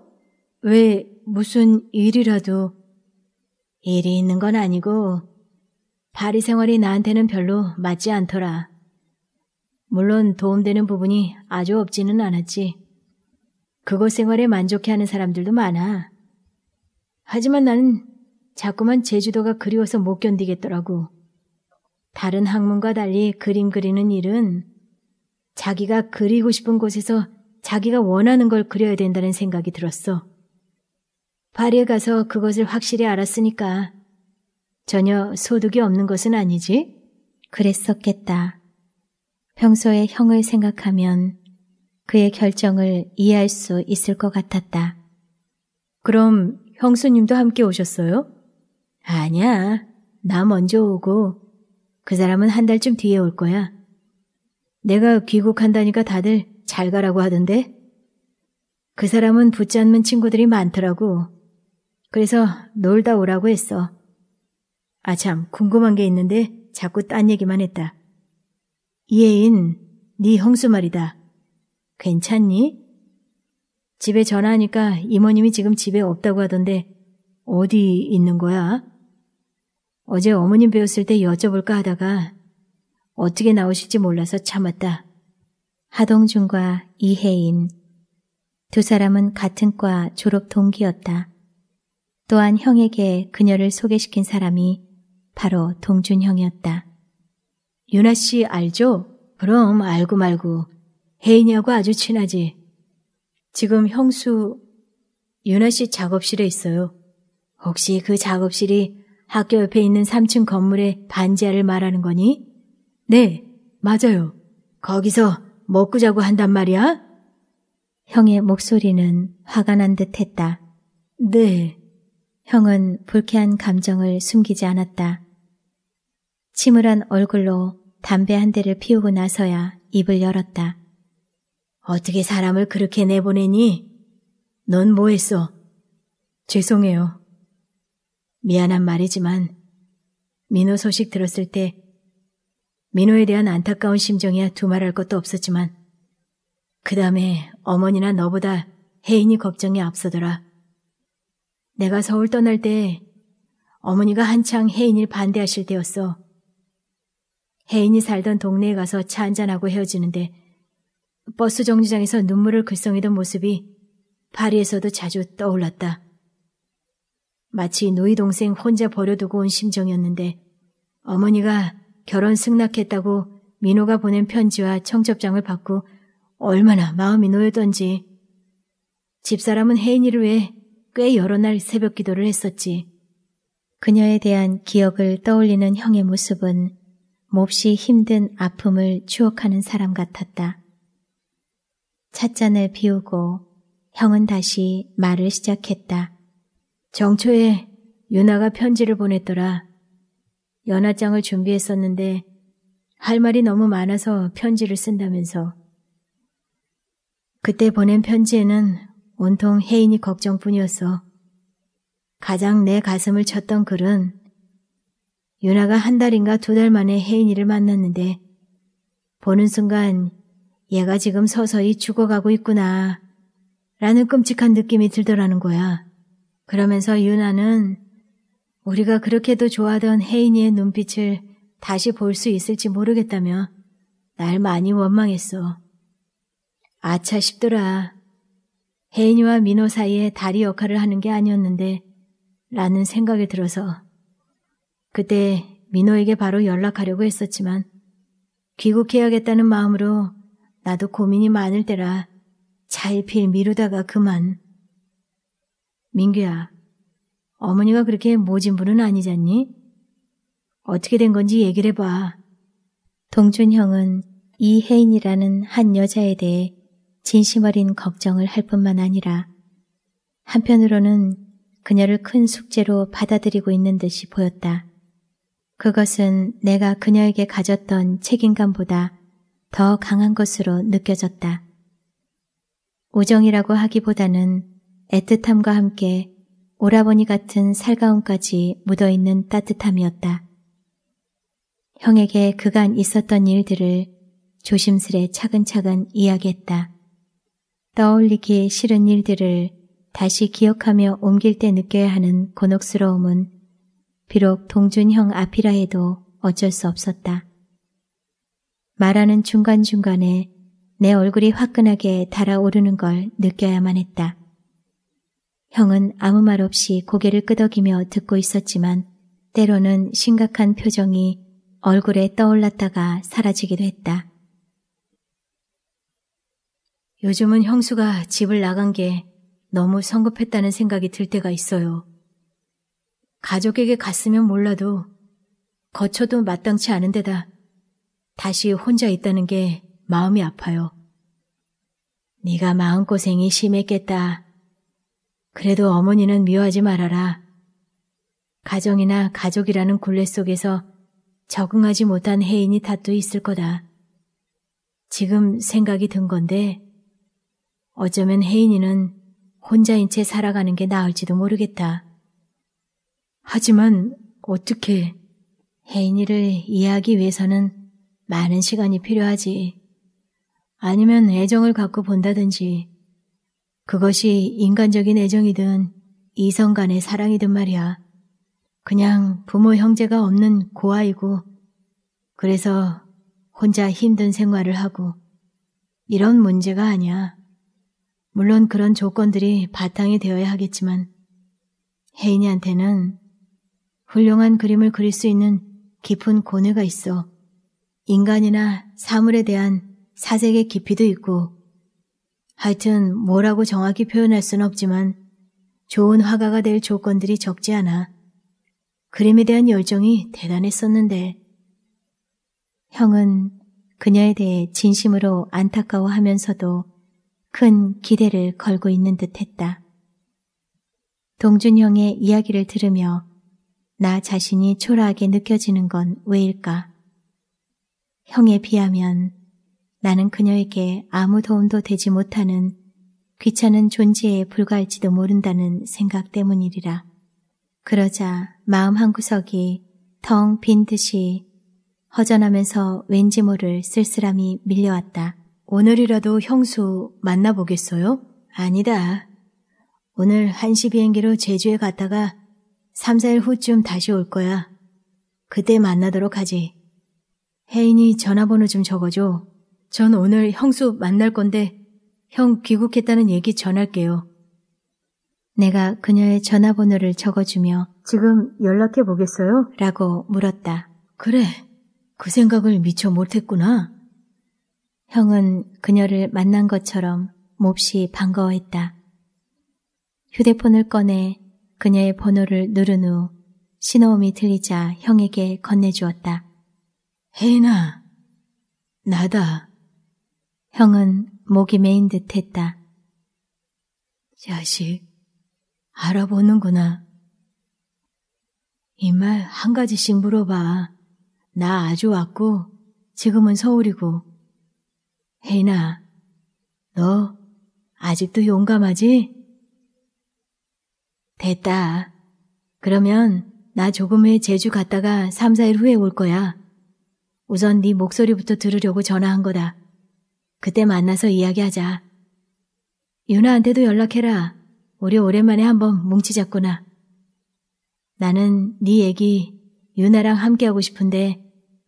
왜 무슨 일이라도 일이 있는 건 아니고 파리 생활이 나한테는 별로 맞지 않더라. 물론 도움되는 부분이 아주 없지는 않았지. 그곳 생활에 만족해하는 사람들도 많아. 하지만 나는 자꾸만 제주도가 그리워서 못 견디겠더라고. 다른 학문과 달리 그림 그리는 일은 자기가 그리고 싶은 곳에서 자기가 원하는 걸 그려야 된다는 생각이 들었어. 파리에 가서 그것을 확실히 알았으니까 전혀 소득이 없는 것은 아니지? 그랬었겠다. 평소에 형을 생각하면 그의 결정을 이해할 수 있을 것 같았다. 그럼 형수님도 함께 오셨어요? 아니야. 나 먼저 오고 그 사람은 한 달쯤 뒤에 올 거야. 내가 귀국한다니까 다들 잘 가라고 하던데? 그 사람은 붙지 않는 친구들이 많더라고. 그래서 놀다 오라고 했어. 아, 참, 궁금한 게 있는데 자꾸 딴 얘기만 했다. 이혜인, 네 형수 말이다. 괜찮니? 집에 전화하니까 이모님이 지금 집에 없다고 하던데 어디 있는 거야? 어제 어머님 배웠을 때 여쭤볼까 하다가 어떻게 나오실지 몰라서 참았다. 하동준과 이혜인 두 사람은 같은 과 졸업 동기였다. 또한 형에게 그녀를 소개시킨 사람이 바로 동준 형이었다. 유나 씨 알죠? 그럼 알고 말고 혜인이하고 아주 친하지. 지금 형수 유나 씨 작업실에 있어요. 혹시 그 작업실이 학교 옆에 있는 3층 건물의 반지하를 말하는 거니? 네, 맞아요. 거기서 먹고 자고 한단 말이야? 형의 목소리는 화가 난 듯했다. 네, 형은 불쾌한 감정을 숨기지 않았다. 침울한 얼굴로 담배 한 대를 피우고 나서야 입을 열었다. 어떻게 사람을 그렇게 내보내니? 넌 뭐했어? 죄송해요. 미안한 말이지만 민호 소식 들었을 때 민호에 대한 안타까운 심정이야 두 말할 것도 없었지만 그 다음에 어머니나 너보다 혜인이 걱정이 앞서더라. 내가 서울 떠날 때 어머니가 한창 혜인을 반대하실 때였어. 혜인이 살던 동네에 가서 차 한잔하고 헤어지는데 버스 정류장에서 눈물을 글썽이던 모습이 파리에서도 자주 떠올랐다. 마치 누이 동생 혼자 버려두고 온 심정이었는데 어머니가 결혼 승낙했다고 민호가 보낸 편지와 청첩장을 받고 얼마나 마음이 놓였던지. 집사람은 혜인이를 위해 꽤 여러 날 새벽 기도를 했었지. 그녀에 대한 기억을 떠올리는 형의 모습은 몹시 힘든 아픔을 추억하는 사람 같았다. 찻잔을 비우고 형은 다시 말을 시작했다. 정초에 유나가 편지를 보냈더라. 연하장을 준비했었는데 할 말이 너무 많아서 편지를 쓴다면서. 그때 보낸 편지에는 온통 혜인이 걱정뿐이었어. 가장 내 가슴을 쳤던 글은 유나가 한 달인가 두 달 만에 혜인이를 만났는데 보는 순간 얘가 지금 서서히 죽어가고 있구나 라는 끔찍한 느낌이 들더라는 거야. 그러면서 유나는 우리가 그렇게도 좋아하던 혜인이의 눈빛을 다시 볼 수 있을지 모르겠다며 날 많이 원망했어. 아차 싶더라. 혜인이와 민호 사이에 다리 역할을 하는 게 아니었는데 라는 생각이 들어서 그때 민호에게 바로 연락하려고 했었지만 귀국해야겠다는 마음으로 나도 고민이 많을 때라 잘일필 미루다가 그만 민규야 어머니가 그렇게 모진 분은 아니잖니? 어떻게 된 건지 얘기를 해봐. 동준 형은 이혜인이라는 한 여자에 대해 진심 어린 걱정을 할 뿐만 아니라 한편으로는 그녀를 큰 숙제로 받아들이고 있는 듯이 보였다. 그것은 내가 그녀에게 가졌던 책임감보다 더 강한 것으로 느껴졌다. 우정이라고 하기보다는 애틋함과 함께 오라버니 같은 살가움까지 묻어있는 따뜻함이었다. 형에게 그간 있었던 일들을 조심스레 차근차근 이야기했다. 떠올리기 싫은 일들을 다시 기억하며 옮길 때 느껴야 하는 곤혹스러움은 비록 동준형 앞이라 해도 어쩔 수 없었다. 말하는 중간중간에 내 얼굴이 화끈하게 달아오르는 걸 느껴야만 했다. 형은 아무 말 없이 고개를 끄덕이며 듣고 있었지만 때로는 심각한 표정이 얼굴에 떠올랐다가 사라지기도 했다. 요즘은 형수가 집을 나간 게 너무 성급했다는 생각이 들 때가 있어요. 가족에게 갔으면 몰라도 거쳐도 마땅치 않은 데다 다시 혼자 있다는 게 마음이 아파요. 네가 마음고생이 심했겠다. 그래도 어머니는 미워하지 말아라. 가정이나 가족이라는 굴레 속에서 적응하지 못한 해인이탓도 있을 거다. 지금 생각이 든 건데 어쩌면 혜인이는 혼자인 채 살아가는 게 나을지도 모르겠다. 하지만 어떻게 혜인이를 이해하기 위해서는 많은 시간이 필요하지. 아니면 애정을 갖고 본다든지 그것이 인간적인 애정이든 이성 간의 사랑이든 말이야. 그냥 부모 형제가 없는 고아이고 그래서 혼자 힘든 생활을 하고 이런 문제가 아니야. 물론 그런 조건들이 바탕이 되어야 하겠지만 혜인이한테는 훌륭한 그림을 그릴 수 있는 깊은 고뇌가 있어 인간이나 사물에 대한 사색의 깊이도 있고 하여튼 뭐라고 정확히 표현할 순 없지만 좋은 화가가 될 조건들이 적지 않아 그림에 대한 열정이 대단했었는데 형은 그녀에 대해 진심으로 안타까워하면서도 큰 기대를 걸고 있는 듯 했다. 동준 형의 이야기를 들으며 나 자신이 초라하게 느껴지는 건 왜일까? 형에 비하면 나는 그녀에게 아무 도움도 되지 못하는 귀찮은 존재에 불과할지도 모른다는 생각 때문이리라. 그러자 마음 한구석이 텅 빈 듯이 허전하면서 왠지 모를 쓸쓸함이 밀려왔다. 오늘이라도 형수 만나보겠어요? 아니다. 오늘 한시 비행기로 제주에 갔다가 3, 4일 후쯤 다시 올 거야. 그때 만나도록 하지. 혜인이 전화번호 좀 적어줘. 전 오늘 형수 만날 건데 형 귀국했다는 얘기 전할게요. 내가 그녀의 전화번호를 적어주며 지금 연락해 보겠어요? 라고 물었다. 그래, 그 생각을 미처 못했구나. 형은 그녀를 만난 것처럼 몹시 반가워했다. 휴대폰을 꺼내 그녀의 번호를 누른 후 신호음이 들리자 형에게 건네주었다. 혜인아, 나다. 형은 목이 메인 듯 했다. 자식, 알아보는구나. 이 말 한 가지씩 물어봐. 나 아주 왔고, 지금은 서울이고, 혜인아, 너 아직도 용감하지? 됐다. 그러면 나 조금 후에 제주 갔다가 3, 4일 후에 올 거야. 우선 네 목소리부터 들으려고 전화한 거다. 그때 만나서 이야기하자. 유나한테도 연락해라. 우리 오랜만에 한번 뭉치자꾸나. 나는 네 얘기 유나랑 함께하고 싶은데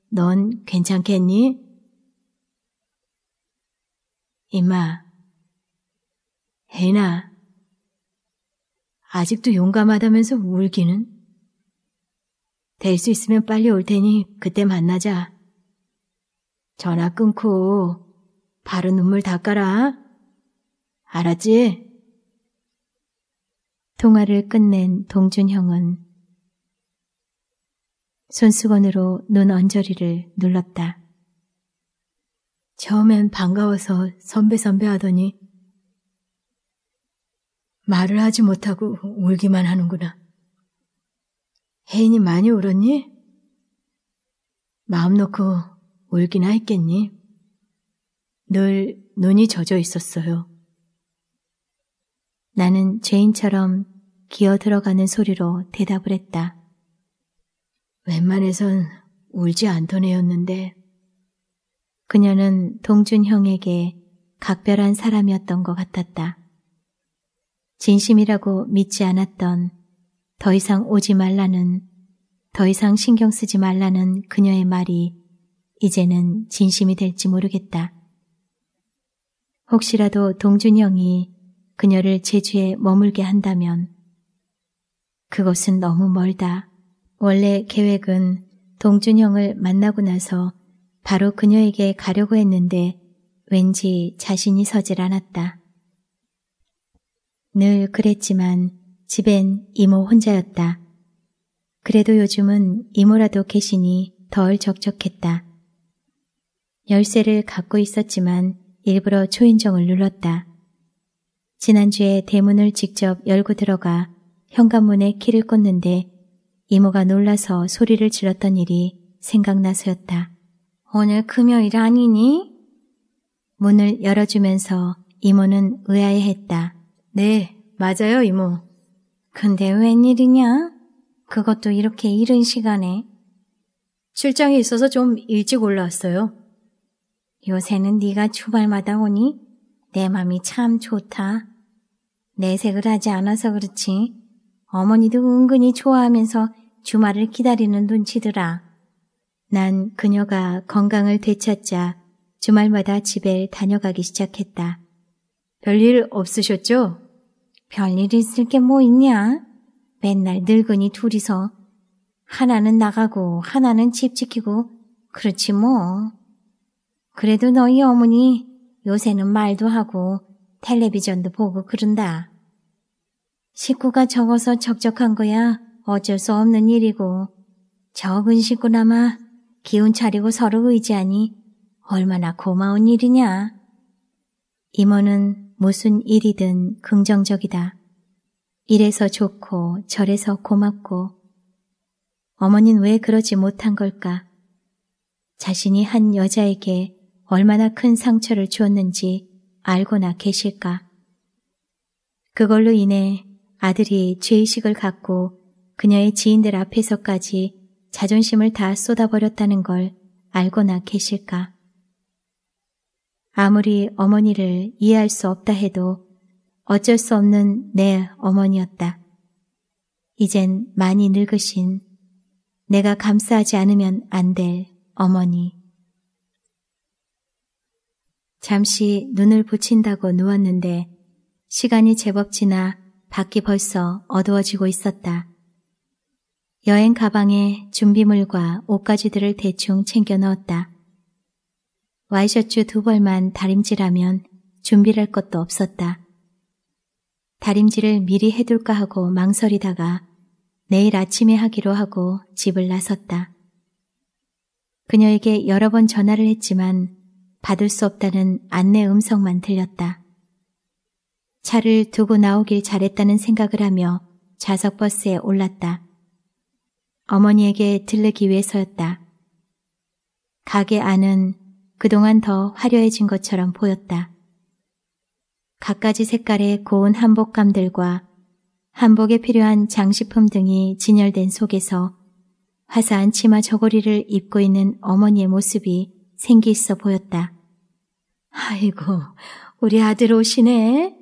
넌 괜찮겠니? 임마, 해나, 아직도 용감하다면서 울기는? 될 수 있으면 빨리 올 테니 그때 만나자. 전화 끊고 바로 눈물 닦아라. 알았지? 통화를 끝낸 동준형은 손수건으로 눈 언저리를 눌렀다. 처음엔 반가워서 선배 선배 하더니 말을 하지 못하고 울기만 하는구나. 혜인이 많이 울었니? 마음 놓고 울기나 했겠니? 늘 눈이 젖어 있었어요. 나는 죄인처럼 기어 들어가는 소리로 대답을 했다. 웬만해선 울지 않던 애였는데 그녀는 동준형에게 각별한 사람이었던 것 같았다. 진심이라고 믿지 않았던 더 이상 오지 말라는 더 이상 신경 쓰지 말라는 그녀의 말이 이제는 진심이 될지 모르겠다. 혹시라도 동준형이 그녀를 제주에 머물게 한다면 그것은 너무 멀다. 원래 계획은 동준형을 만나고 나서 바로 그녀에게 가려고 했는데 왠지 자신이 서질 않았다. 늘 그랬지만 집엔 이모 혼자였다. 그래도 요즘은 이모라도 계시니 덜 적적했다. 열쇠를 갖고 있었지만 일부러 초인종을 눌렀다. 지난주에 대문을 직접 열고 들어가 현관문에 키를 꽂는데 이모가 놀라서 소리를 질렀던 일이 생각나서였다. 오늘 금요일 아니니? 문을 열어주면서 이모는 의아해했다. 네, 맞아요, 이모. 근데 웬일이냐? 그것도 이렇게 이른 시간에. 출장이 있어서 좀 일찍 올라왔어요. 요새는 네가 주말마다 오니 내 맘이 참 좋다. 내색을 하지 않아서 그렇지. 어머니도 은근히 좋아하면서 주말을 기다리는 눈치더라. 난 그녀가 건강을 되찾자 주말마다 집에 다녀가기 시작했다. 별일 없으셨죠? 별일 있을 게 뭐 있냐? 맨날 늙은이 둘이서 하나는 나가고 하나는 집 지키고 그렇지 뭐. 그래도 너희 어머니 요새는 말도 하고 텔레비전도 보고 그런다. 식구가 적어서 적적한 거야 어쩔 수 없는 일이고 적은 식구나마 기운 차리고 서로 의지하니 얼마나 고마운 일이냐. 이모는 무슨 일이든 긍정적이다. 이래서 좋고 저래서 고맙고 어머니는왜 그러지 못한 걸까? 자신이 한 여자에게 얼마나 큰 상처를 주었는지 알고나 계실까? 그걸로 인해 아들이 죄의식을 갖고 그녀의 지인들 앞에서까지 자존심을 다 쏟아버렸다는 걸 알고나 계실까? 아무리 어머니를 이해할 수 없다 해도 어쩔 수 없는 내 어머니였다. 이젠 많이 늙으신 내가 감싸지 않으면 안 될 어머니. 잠시 눈을 붙인다고 누웠는데 시간이 제법 지나 밖이 벌써 어두워지고 있었다. 여행 가방에 준비물과 옷가지들을 대충 챙겨 넣었다. 와이셔츠 두 벌만 다림질하면 준비할 것도 없었다. 다림질을 미리 해둘까 하고 망설이다가 내일 아침에 하기로 하고 집을 나섰다. 그녀에게 여러 번 전화를 했지만 받을 수 없다는 안내 음성만 들렸다. 차를 두고 나오길 잘했다는 생각을 하며 좌석버스에 올랐다. 어머니에게 들르기 위해서였다. 가게 안은 그동안 더 화려해진 것처럼 보였다. 갖가지 색깔의 고운 한복감들과 한복에 필요한 장식품 등이 진열된 속에서 화사한 치마 저고리를 입고 있는 어머니의 모습이 생기 있어 보였다. 아이고, 우리 아들 오시네.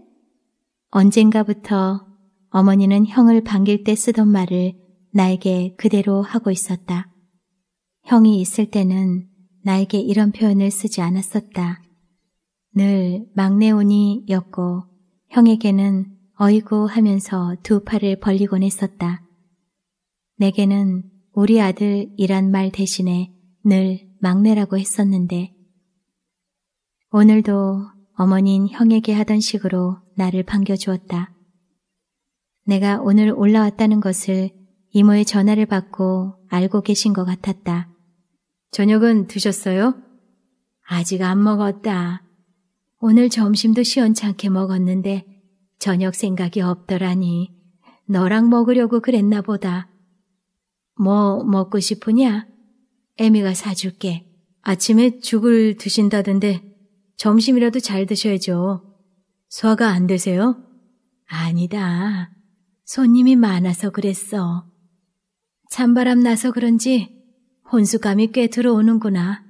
언젠가부터 어머니는 형을 반길 때 쓰던 말을 나에게 그대로 하고 있었다. 형이 있을 때는 나에게 이런 표현을 쓰지 않았었다. 늘막내온이였고 형에게는 어이구 하면서 두 팔을 벌리곤 했었다. 내게는 우리 아들이란 말 대신에 늘 막내라고 했었는데 오늘도 어머닌 형에게 하던 식으로 나를 반겨주었다. 내가 오늘 올라왔다는 것을 이모의 전화를 받고 알고 계신 것 같았다. 저녁은 드셨어요? 아직 안 먹었다. 오늘 점심도 시원찮게 먹었는데 저녁 생각이 없더라니. 너랑 먹으려고 그랬나 보다. 뭐 먹고 싶으냐? 애미가 사줄게. 아침에 죽을 드신다던데 점심이라도 잘 드셔야죠. 소화가 안 되세요? 아니다. 손님이 많아서 그랬어. 찬바람 나서 그런지 혼수감이 꽤 들어오는구나.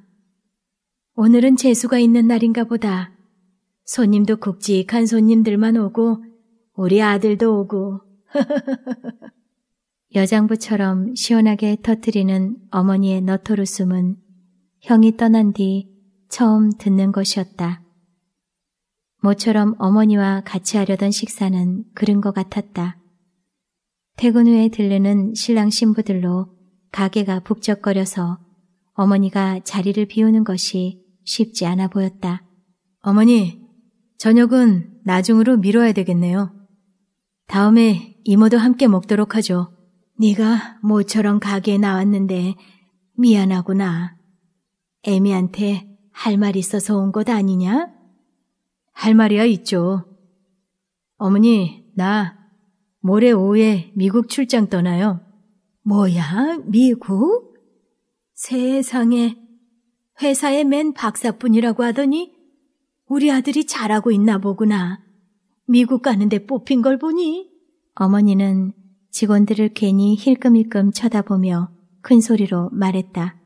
오늘은 재수가 있는 날인가 보다. 손님도 굵직한 손님들만 오고 우리 아들도 오고. 여장부처럼 시원하게 터트리는 어머니의 너털웃음은 형이 떠난 뒤 처음 듣는 것이었다. 모처럼 어머니와 같이 하려던 식사는 그런 것 같았다. 퇴근 후에 들르는 신랑 신부들로 가게가 북적거려서 어머니가 자리를 비우는 것이 쉽지 않아 보였다. 어머니, 저녁은 나중으로 미뤄야 되겠네요. 다음에 이모도 함께 먹도록 하죠. 네가 모처럼 가게에 나왔는데 미안하구나. 애미한테 할 말 있어서 온 것 아니냐? 할 말이야 있죠. 어머니, 나 모레 오후에 미국 출장 떠나요. 뭐야, 미국? 세상에, 회사에 맨 박사뿐이라고 하더니 우리 아들이 잘하고 있나 보구나. 미국 가는데 뽑힌 걸 보니. 어머니는 직원들을 괜히 힐끔힐끔 쳐다보며 큰 소리로 말했다.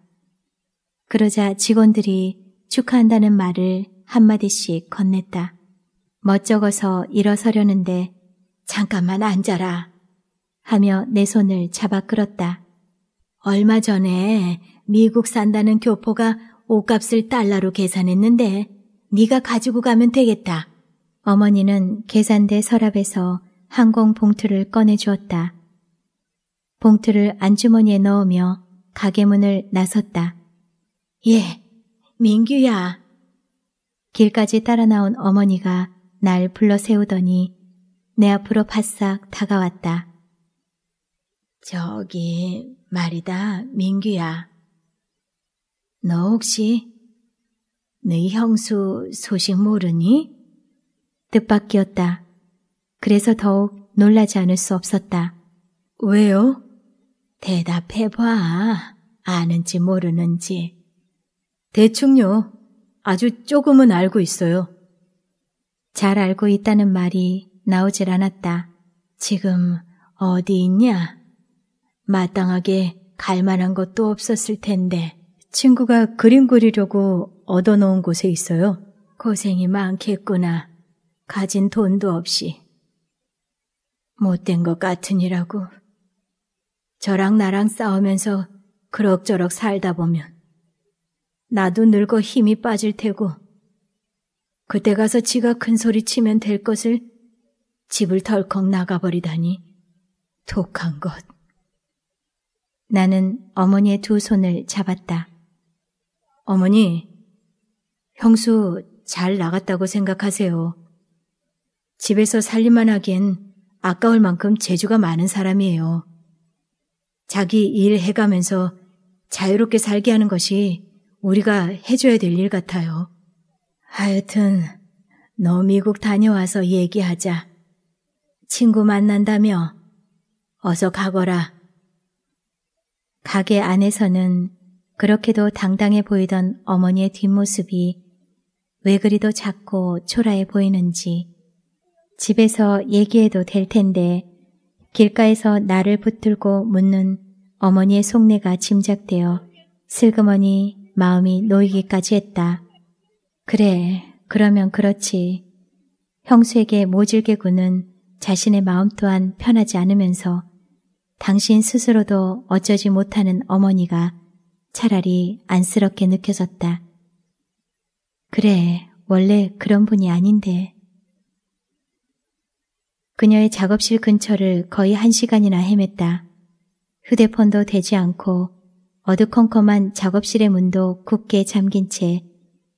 그러자 직원들이 축하한다는 말을 한마디씩 건넸다. 멋쩍어서 일어서려는데 잠깐만 앉아라. 하며 내 손을 잡아 끌었다. 얼마 전에 미국 산다는 교포가 옷값을 달러로 계산했는데 네가 가지고 가면 되겠다. 어머니는 계산대 서랍에서 항공 봉투를 꺼내 주었다. 봉투를 안주머니에 넣으며 가게 문을 나섰다. 예, 민규야. 길까지 따라 나온 어머니가 날 불러 세우더니 내 앞으로 바싹 다가왔다. 저기 말이다 민규야. 너 혹시 네 형수 소식 모르니? 뜻밖이었다. 그래서 더욱 놀라지 않을 수 없었다. 왜요? 대답해봐. 아는지 모르는지. 대충요. 아주 조금은 알고 있어요. 잘 알고 있다는 말이 나오질 않았다. 지금 어디 있냐? 마땅하게 갈 만한 것도 없었을 텐데. 친구가 그림 그리려고 얻어놓은 곳에 있어요. 고생이 많겠구나. 가진 돈도 없이. 못된 것 같으니라고. 저랑 나랑 싸우면서 그럭저럭 살다 보면 나도 늙어 힘이 빠질 테고 그때 가서 지가 큰 소리 치면 될 것을 집을 덜컥 나가버리다니 독한 것. 나는 어머니의 두 손을 잡았다. 어머니, 형수 잘 나갔다고 생각하세요. 집에서 살림만 하기엔 아까울 만큼 재주가 많은 사람이에요. 자기 일 해가면서 자유롭게 살게 하는 것이 우리가 해줘야 될 일 같아요. 하여튼, 너 미국 다녀와서 얘기하자. 친구 만난다며 어서 가거라. 가게 안에서는 그렇게도 당당해 보이던 어머니의 뒷모습이 왜 그리도 작고 초라해 보이는지 집에서 얘기해도 될 텐데 길가에서 나를 붙들고 묻는 어머니의 속내가 짐작되어 슬그머니 마음이 놓이기까지 했다. 그래, 그러면 그렇지. 형수에게 모질게 구는 자신의 마음 또한 편하지 않으면서 당신 스스로도 어쩌지 못하는 어머니가 차라리 안쓰럽게 느껴졌다. 그래, 원래 그런 분이 아닌데. 그녀의 작업실 근처를 거의 한 시간이나 헤맸다. 휴대폰도 되지 않고 어두컴컴한 작업실의 문도 굳게 잠긴 채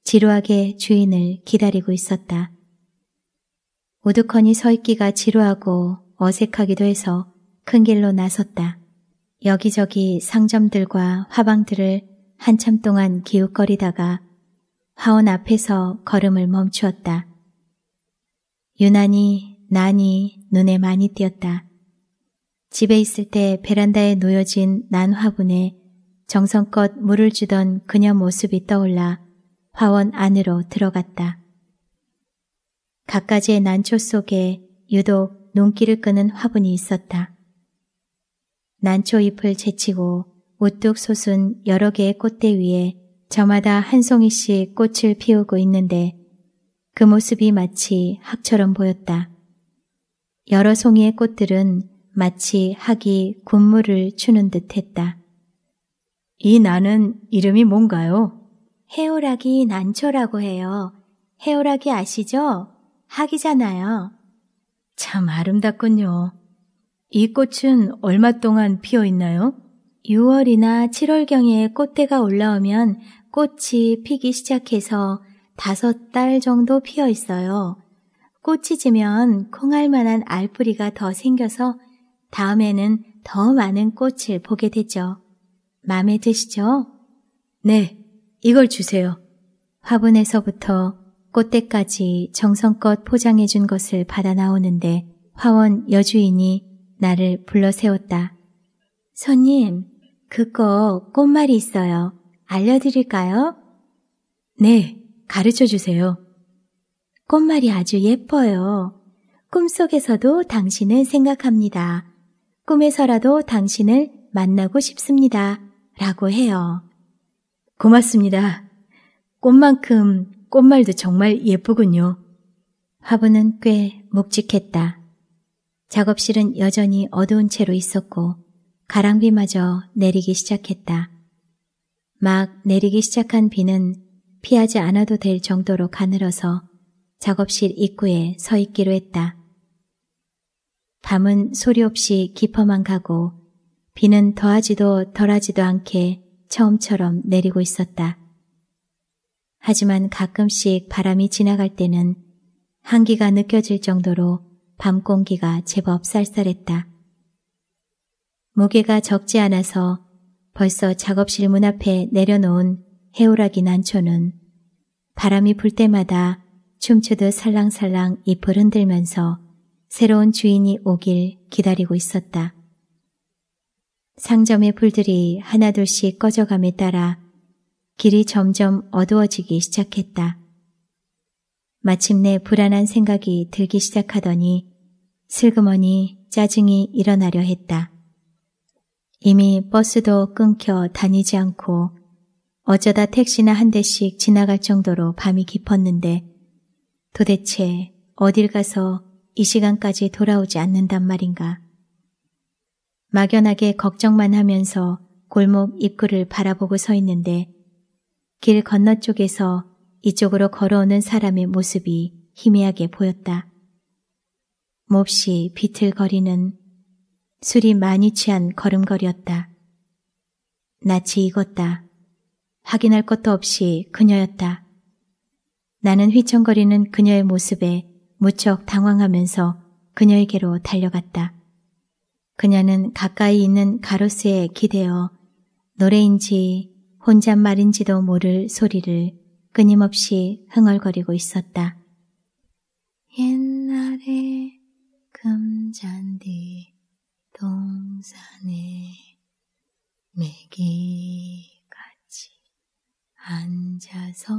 지루하게 주인을 기다리고 있었다. 우두커니서 있기가 지루하고 어색하기도 해서 큰 길로 나섰다. 여기저기 상점들과 화방들을 한참 동안 기웃거리다가 화원 앞에서 걸음을 멈추었다. 유난히 난이 눈에 많이 띄었다. 집에 있을 때 베란다에 놓여진 난 화분에 정성껏 물을 주던 그녀 모습이 떠올라 화원 안으로 들어갔다. 갖가지의 난초 속에 유독 눈길을 끄는 화분이 있었다. 난초 잎을 제치고 우뚝 솟은 여러 개의 꽃대 위에 저마다 한 송이씩 꽃을 피우고 있는데 그 모습이 마치 학처럼 보였다. 여러 송이의 꽃들은 마치 학이 군무를 추는 듯 했다. 이 나는 이름이 뭔가요? 해오락이 난초라고 해요. 해오락이 아시죠? 학이잖아요. 참 아름답군요. 이 꽃은 얼마 동안 피어 있나요? 6월이나 7월경에 꽃대가 올라오면 꽃이 피기 시작해서 다섯 달 정도 피어 있어요. 꽃이 지면 콩알 만한 알뿌리가 더 생겨서 다음에는 더 많은 꽃을 보게 되죠. 마음에 드시죠? 네, 이걸 주세요. 화분에서부터 꽃대까지 정성껏 포장해 준 것을 받아 나오는데 화원 여주인이 나를 불러 세웠다. 손님, 그거 꽃말이 있어요. 알려드릴까요? 네, 가르쳐 주세요. 꽃말이 아주 예뻐요. 꿈속에서도 당신을 생각합니다. 꿈에서라도 당신을 만나고 싶습니다. 라고 해요. 고맙습니다. 꽃만큼 꽃말도 정말 예쁘군요. 화분은 꽤 묵직했다. 작업실은 여전히 어두운 채로 있었고 가랑비마저 내리기 시작했다. 막 내리기 시작한 비는 피하지 않아도 될 정도로 가늘어서 작업실 입구에 서 있기로 했다. 밤은 소리 없이 깊어만 가고 비는 더하지도 덜하지도 않게 처음처럼 내리고 있었다. 하지만 가끔씩 바람이 지나갈 때는 한기가 느껴질 정도로 밤 공기가 제법 쌀쌀했다. 무게가 적지 않아서 벌써 작업실 문 앞에 내려놓은 해오라기 난초는 바람이 불 때마다 춤추듯 살랑살랑 잎을 흔들면서 새로운 주인이 오길 기다리고 있었다. 상점의 불들이 하나둘씩 꺼져감에 따라 길이 점점 어두워지기 시작했다. 마침내 불안한 생각이 들기 시작하더니 슬그머니 짜증이 일어나려 했다. 이미 버스도 끊겨 다니지 않고 어쩌다 택시나 한 대씩 지나갈 정도로 밤이 깊었는데 도대체 어딜 가서 이 시간까지 돌아오지 않는단 말인가. 막연하게 걱정만 하면서 골목 입구를 바라보고 서 있는데 길 건너쪽에서 이쪽으로 걸어오는 사람의 모습이 희미하게 보였다. 몹시 비틀거리는 술이 많이 취한 걸음걸이였다. 낯이 익었다. 확인할 것도 없이 그녀였다. 나는 휘청거리는 그녀의 모습에 무척 당황하면서 그녀에게로 달려갔다. 그녀는 가까이 있는 가로수에 기대어 노래인지 혼잣말인지도 모를 소리를 끊임없이 흥얼거리고 있었다. 옛날에 금잔디 동산에 매기같이 앉아서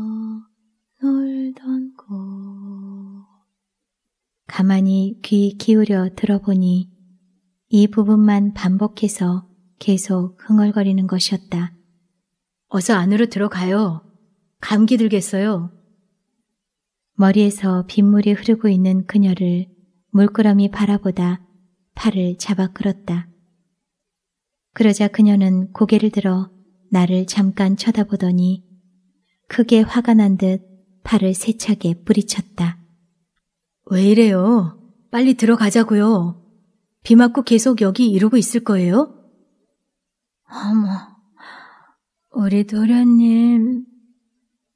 놀던 곳. 가만히 귀 기울여 들어보니 이 부분만 반복해서 계속 흥얼거리는 것이었다. 어서 안으로 들어가요. 감기 들겠어요. 머리에서 빗물이 흐르고 있는 그녀를 물끄러미 바라보다 팔을 잡아 끌었다. 그러자 그녀는 고개를 들어 나를 잠깐 쳐다보더니 크게 화가 난 듯 팔을 세차게 뿌리쳤다. 왜 이래요? 빨리 들어가자고요. 비 맞고 계속 여기 이러고 있을 거예요? 어머, 우리 도련님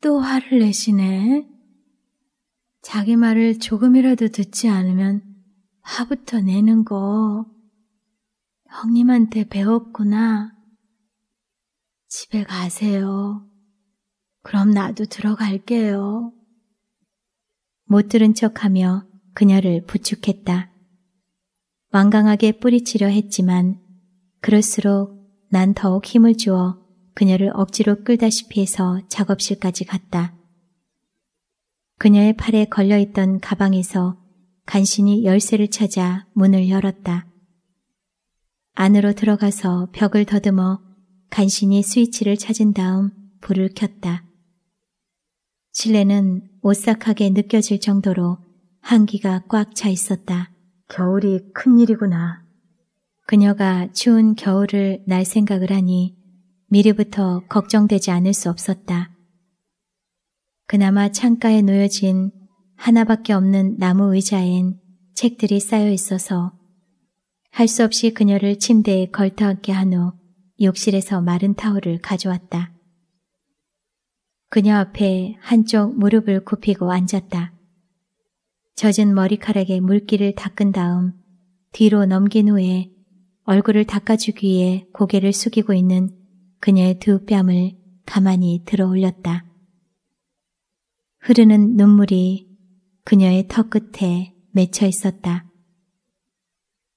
또 화를 내시네. 자기 말을 조금이라도 듣지 않으면 화부터 내는 거 형님한테 배웠구나. 집에 가세요. 그럼 나도 들어갈게요. 못 들은 척하며 그녀를 부축했다. 완강하게 뿌리치려 했지만 그럴수록 난 더욱 힘을 주어 그녀를 억지로 끌다시피 해서 작업실까지 갔다. 그녀의 팔에 걸려있던 가방에서 간신히 열쇠를 찾아 문을 열었다. 안으로 들어가서 벽을 더듬어 간신히 스위치를 찾은 다음 불을 켰다. 실내는 오싹하게 느껴질 정도로 한기가 꽉 차 있었다. 겨울이 큰일이구나. 그녀가 추운 겨울을 날 생각을 하니 미리부터 걱정되지 않을 수 없었다. 그나마 창가에 놓여진 하나밖에 없는 나무 의자엔 책들이 쌓여 있어서 할 수 없이 그녀를 침대에 걸터앉게 한 후 욕실에서 마른 타월을 가져왔다. 그녀 앞에 한쪽 무릎을 굽히고 앉았다. 젖은 머리카락에 물기를 닦은 다음 뒤로 넘긴 후에 얼굴을 닦아주기 위해 고개를 숙이고 있는 그녀의 두 뺨을 가만히 들어 올렸다. 흐르는 눈물이 그녀의 턱 끝에 맺혀 있었다.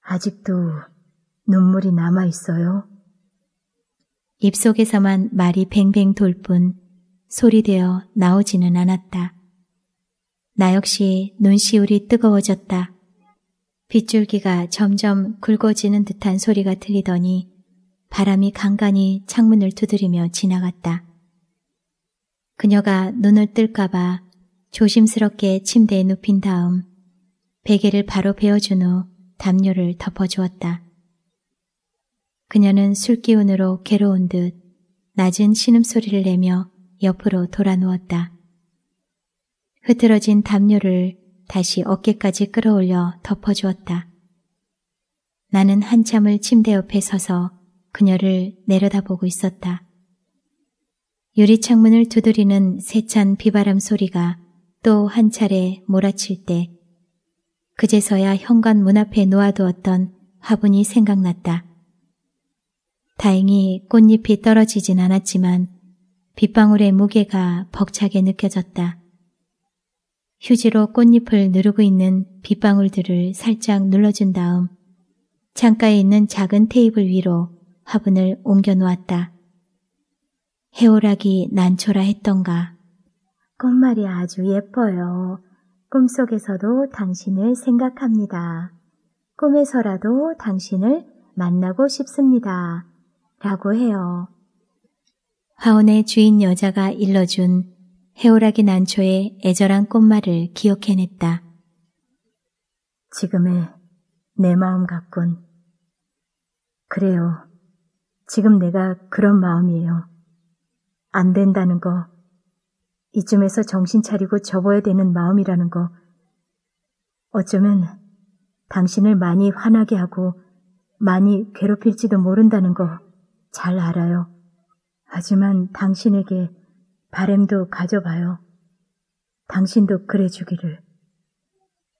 아직도 눈물이 남아 있어요? 입속에서만 말이 뱅뱅 돌 뿐 소리되어 나오지는 않았다. 나 역시 눈시울이 뜨거워졌다. 빗줄기가 점점 굵어지는 듯한 소리가 들리더니 바람이 간간히 창문을 두드리며 지나갔다. 그녀가 눈을 뜰까봐 조심스럽게 침대에 눕힌 다음 베개를 바로 베어준 후 담요를 덮어주었다. 그녀는 술기운으로 괴로운 듯 낮은 신음소리를 내며 옆으로 돌아 누웠다. 흐트러진 담요를 다시 어깨까지 끌어올려 덮어주었다. 나는 한참을 침대 옆에 서서 그녀를 내려다보고 있었다. 유리 창문을 두드리는 세찬 비바람 소리가 또 한 차례 몰아칠 때 그제서야 현관 문 앞에 놓아두었던 화분이 생각났다. 다행히 꽃잎이 떨어지진 않았지만 빗방울의 무게가 벅차게 느껴졌다. 휴지로 꽃잎을 누르고 있는 빗방울들을 살짝 눌러준 다음 창가에 있는 작은 테이블 위로 화분을 옮겨놓았다. 해오락이 난초라 했던가. 꽃말이 아주 예뻐요. 꿈속에서도 당신을 생각합니다. 꿈에서라도 당신을 만나고 싶습니다. 라고 해요. 화원의 주인 여자가 일러준 해오락이 난초의 애절한 꽃말을 기억해냈다. 지금의 내 마음 같군. 그래요. 지금 내가 그런 마음이에요. 안 된다는 거, 이쯤에서 정신 차리고 접어야 되는 마음이라는 거, 어쩌면 당신을 많이 화나게 하고 많이 괴롭힐지도 모른다는 거 잘 알아요. 하지만 당신에게 바램도 가져봐요. 당신도 그래 주기를.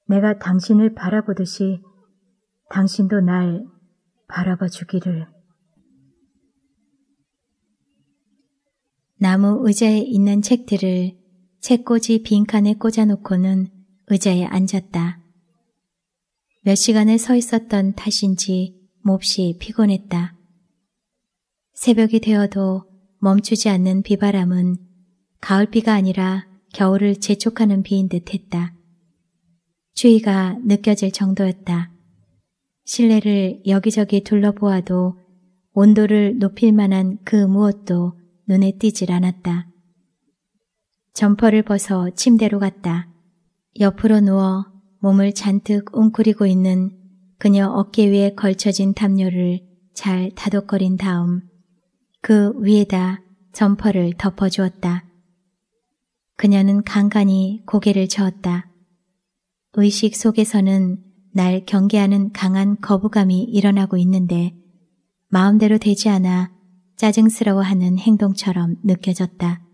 내가 당신을 바라보듯이 당신도 날 바라봐 주기를. 나무 의자에 있는 책들을 책꽂이 빈칸에 꽂아놓고는 의자에 앉았다. 몇 시간을 서 있었던 탓인지 몹시 피곤했다. 새벽이 되어도 멈추지 않는 비바람은 가을비가 아니라 겨울을 재촉하는 비인 듯 했다. 추위가 느껴질 정도였다. 실내를 여기저기 둘러보아도 온도를 높일 만한 그 무엇도 눈에 띄질 않았다. 점퍼를 벗어 침대로 갔다. 옆으로 누워 몸을 잔뜩 웅크리고 있는 그녀 어깨 위에 걸쳐진 담요를 잘 다독거린 다음 그 위에다 점퍼를 덮어주었다. 그녀는 간간히 고개를 저었다. 의식 속에서는 날 경계하는 강한 거부감이 일어나고 있는데 마음대로 되지 않아 짜증스러워하는 행동처럼 느껴졌다.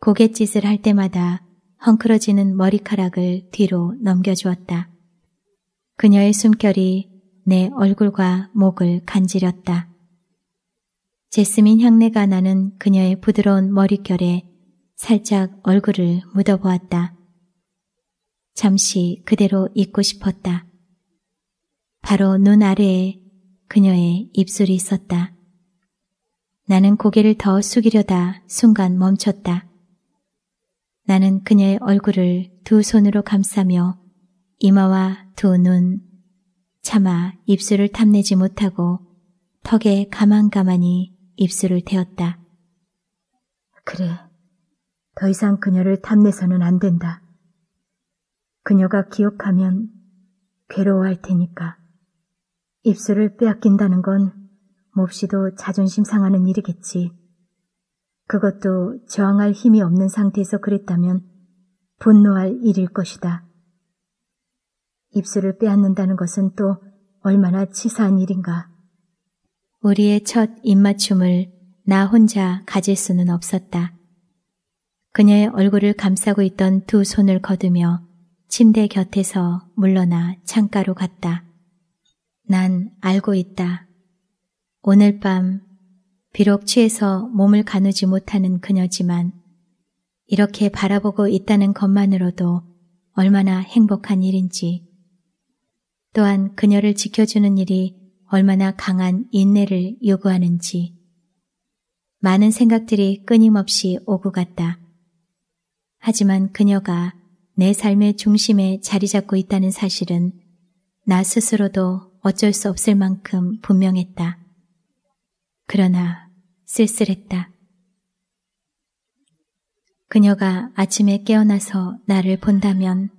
고갯짓을 할 때마다 헝클어지는 머리카락을 뒤로 넘겨주었다. 그녀의 숨결이 내 얼굴과 목을 간지렸다. 제스민 향내가 나는 그녀의 부드러운 머릿결에 살짝 얼굴을 묻어보았다. 잠시 그대로 있고 싶었다. 바로 눈 아래에 그녀의 입술이 있었다. 나는 고개를 더 숙이려다 순간 멈췄다. 나는 그녀의 얼굴을 두 손으로 감싸며 이마와 두 눈, 차마 입술을 탐내지 못하고 턱에 가만가만히 입술을 대었다. 그래, 더 이상 그녀를 탐내서는 안 된다. 그녀가 기억하면 괴로워할 테니까 입술을 빼앗긴다는 건 몹시도 자존심 상하는 일이겠지. 그것도 저항할 힘이 없는 상태에서 그랬다면 분노할 일일 것이다. 입술을 빼앗는다는 것은 또 얼마나 치사한 일인가. 우리의 첫 입맞춤을 나 혼자 가질 수는 없었다. 그녀의 얼굴을 감싸고 있던 두 손을 거두며 침대 곁에서 물러나 창가로 갔다. 난 알고 있다. 오늘 밤 비록 취해서 몸을 가누지 못하는 그녀지만 이렇게 바라보고 있다는 것만으로도 얼마나 행복한 일인지 또한 그녀를 지켜주는 일이 얼마나 강한 인내를 요구하는지 많은 생각들이 끊임없이 오고 갔다. 하지만 그녀가 내 삶의 중심에 자리 잡고 있다는 사실은 나 스스로도 어쩔 수 없을 만큼 분명했다. 그러나 쓸쓸했다. 그녀가 아침에 깨어나서 나를 본다면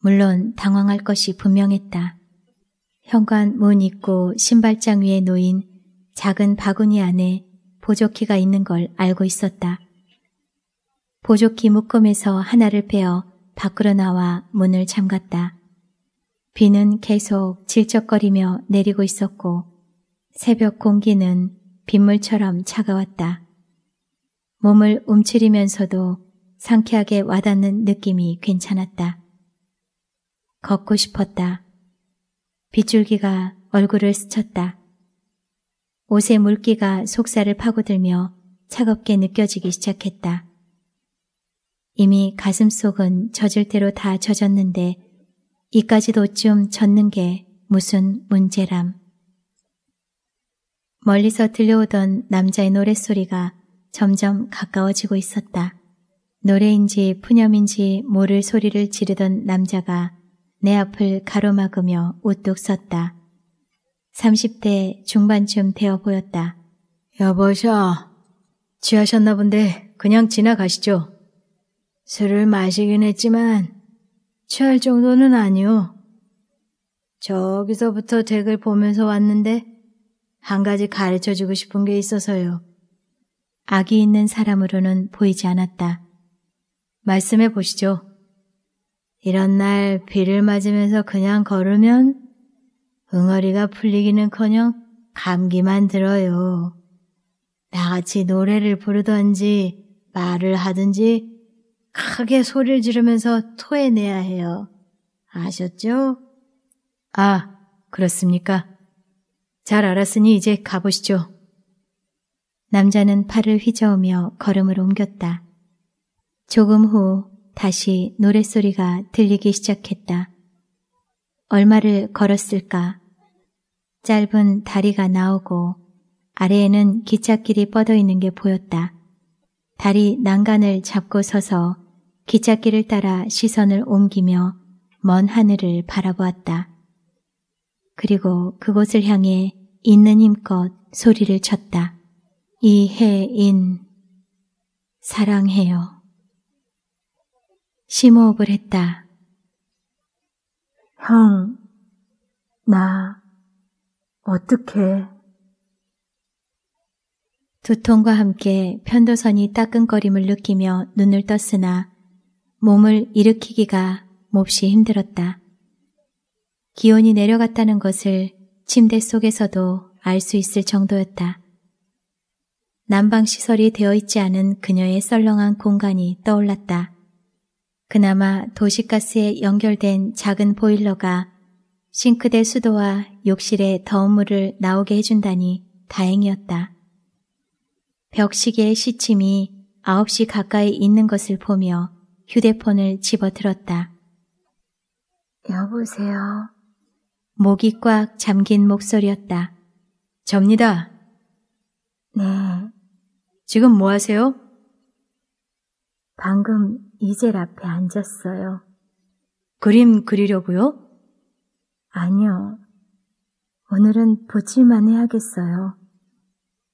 물론 당황할 것이 분명했다. 현관 문 입구 신발장 위에 놓인 작은 바구니 안에 보조키가 있는 걸 알고 있었다. 보조키 묶음에서 하나를 빼어 밖으로 나와 문을 잠갔다. 비는 계속 질척거리며 내리고 있었고 새벽 공기는 빗물처럼 차가웠다. 몸을 움츠리면서도 상쾌하게 와닿는 느낌이 괜찮았다. 걷고 싶었다. 빗줄기가 얼굴을 스쳤다. 옷의 물기가 속살을 파고들며 차갑게 느껴지기 시작했다. 이미 가슴속은 젖을 대로 다 젖었는데 이까지도 좀 젖는 게 무슨 문제람. 멀리서 들려오던 남자의 노랫소리가 점점 가까워지고 있었다. 노래인지 푸념인지 모를 소리를 지르던 남자가 내 앞을 가로막으며 우뚝 섰다. 30대 중반쯤 되어 보였다. 여보셔, 취하셨나 본데 그냥 지나가시죠. 술을 마시긴 했지만 취할 정도는 아니오. 저기서부터 댁을 보면서 왔는데 한 가지 가르쳐 주고 싶은 게 있어서요. 악이 있는 사람으로는 보이지 않았다. 말씀해 보시죠. 이런 날 비를 맞으면서 그냥 걸으면 응어리가 풀리기는커녕 감기만 들어요. 나같이 노래를 부르던지 말을 하든지 크게 소리를 지르면서 토해내야 해요. 아셨죠? 아, 그렇습니까? 잘 알았으니 이제 가보시죠. 남자는 팔을 휘저으며 걸음을 옮겼다. 조금 후 다시 노랫소리가 들리기 시작했다. 얼마를 걸었을까? 짧은 다리가 나오고 아래에는 기찻길이 뻗어 있는 게 보였다. 다리 난간을 잡고 서서 기찻길을 따라 시선을 옮기며 먼 하늘을 바라보았다. 그리고 그곳을 향해 있는 힘껏 소리를 쳤다. 이해인 사랑해요. 심호흡을 했다. 형, 나어떡해 두통과 함께 편도선이 따끔거림을 느끼며 눈을 떴으나 몸을 일으키기가 몹시 힘들었다. 기온이 내려갔다는 것을 침대 속에서도 알 수 있을 정도였다. 난방 시설이 되어 있지 않은 그녀의 썰렁한 공간이 떠올랐다. 그나마 도시가스에 연결된 작은 보일러가 싱크대 수도와 욕실에 더운 물을 나오게 해준다니 다행이었다. 벽시계의 시침이 9시 가까이 있는 것을 보며 휴대폰을 집어들었다. 여보세요. 목이 꽉 잠긴 목소리였다. 접니다. 네. 지금 뭐 하세요? 방금 이젤 앞에 앉았어요. 그림 그리려고요? 아니요. 오늘은 붓일만 해야겠어요.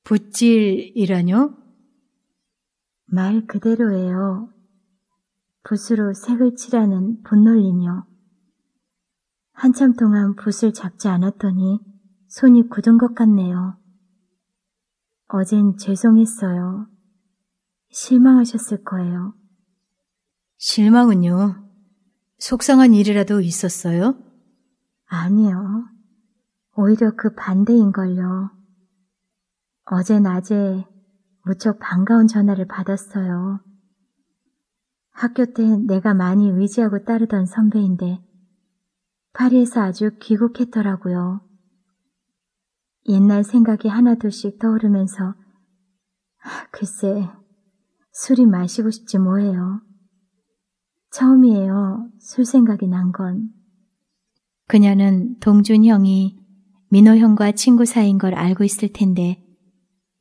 붓질이라뇨? 말 그대로예요. 붓으로 색을 칠하는 붓놀림이요. 한참 동안 붓을 잡지 않았더니 손이 굳은 것 같네요. 어젠 죄송했어요. 실망하셨을 거예요. 실망은요? 속상한 일이라도 있었어요? 아니요. 오히려 그 반대인걸요. 어제 낮에 무척 반가운 전화를 받았어요. 학교 때 내가 많이 의지하고 따르던 선배인데 파리에서 아주 귀국했더라고요. 옛날 생각이 하나둘씩 떠오르면서 글쎄 술이 마시고 싶지 뭐예요. 처음이에요. 술 생각이 난 건. 그녀는 동준 형이 민호 형과 친구 사이인 걸 알고 있을 텐데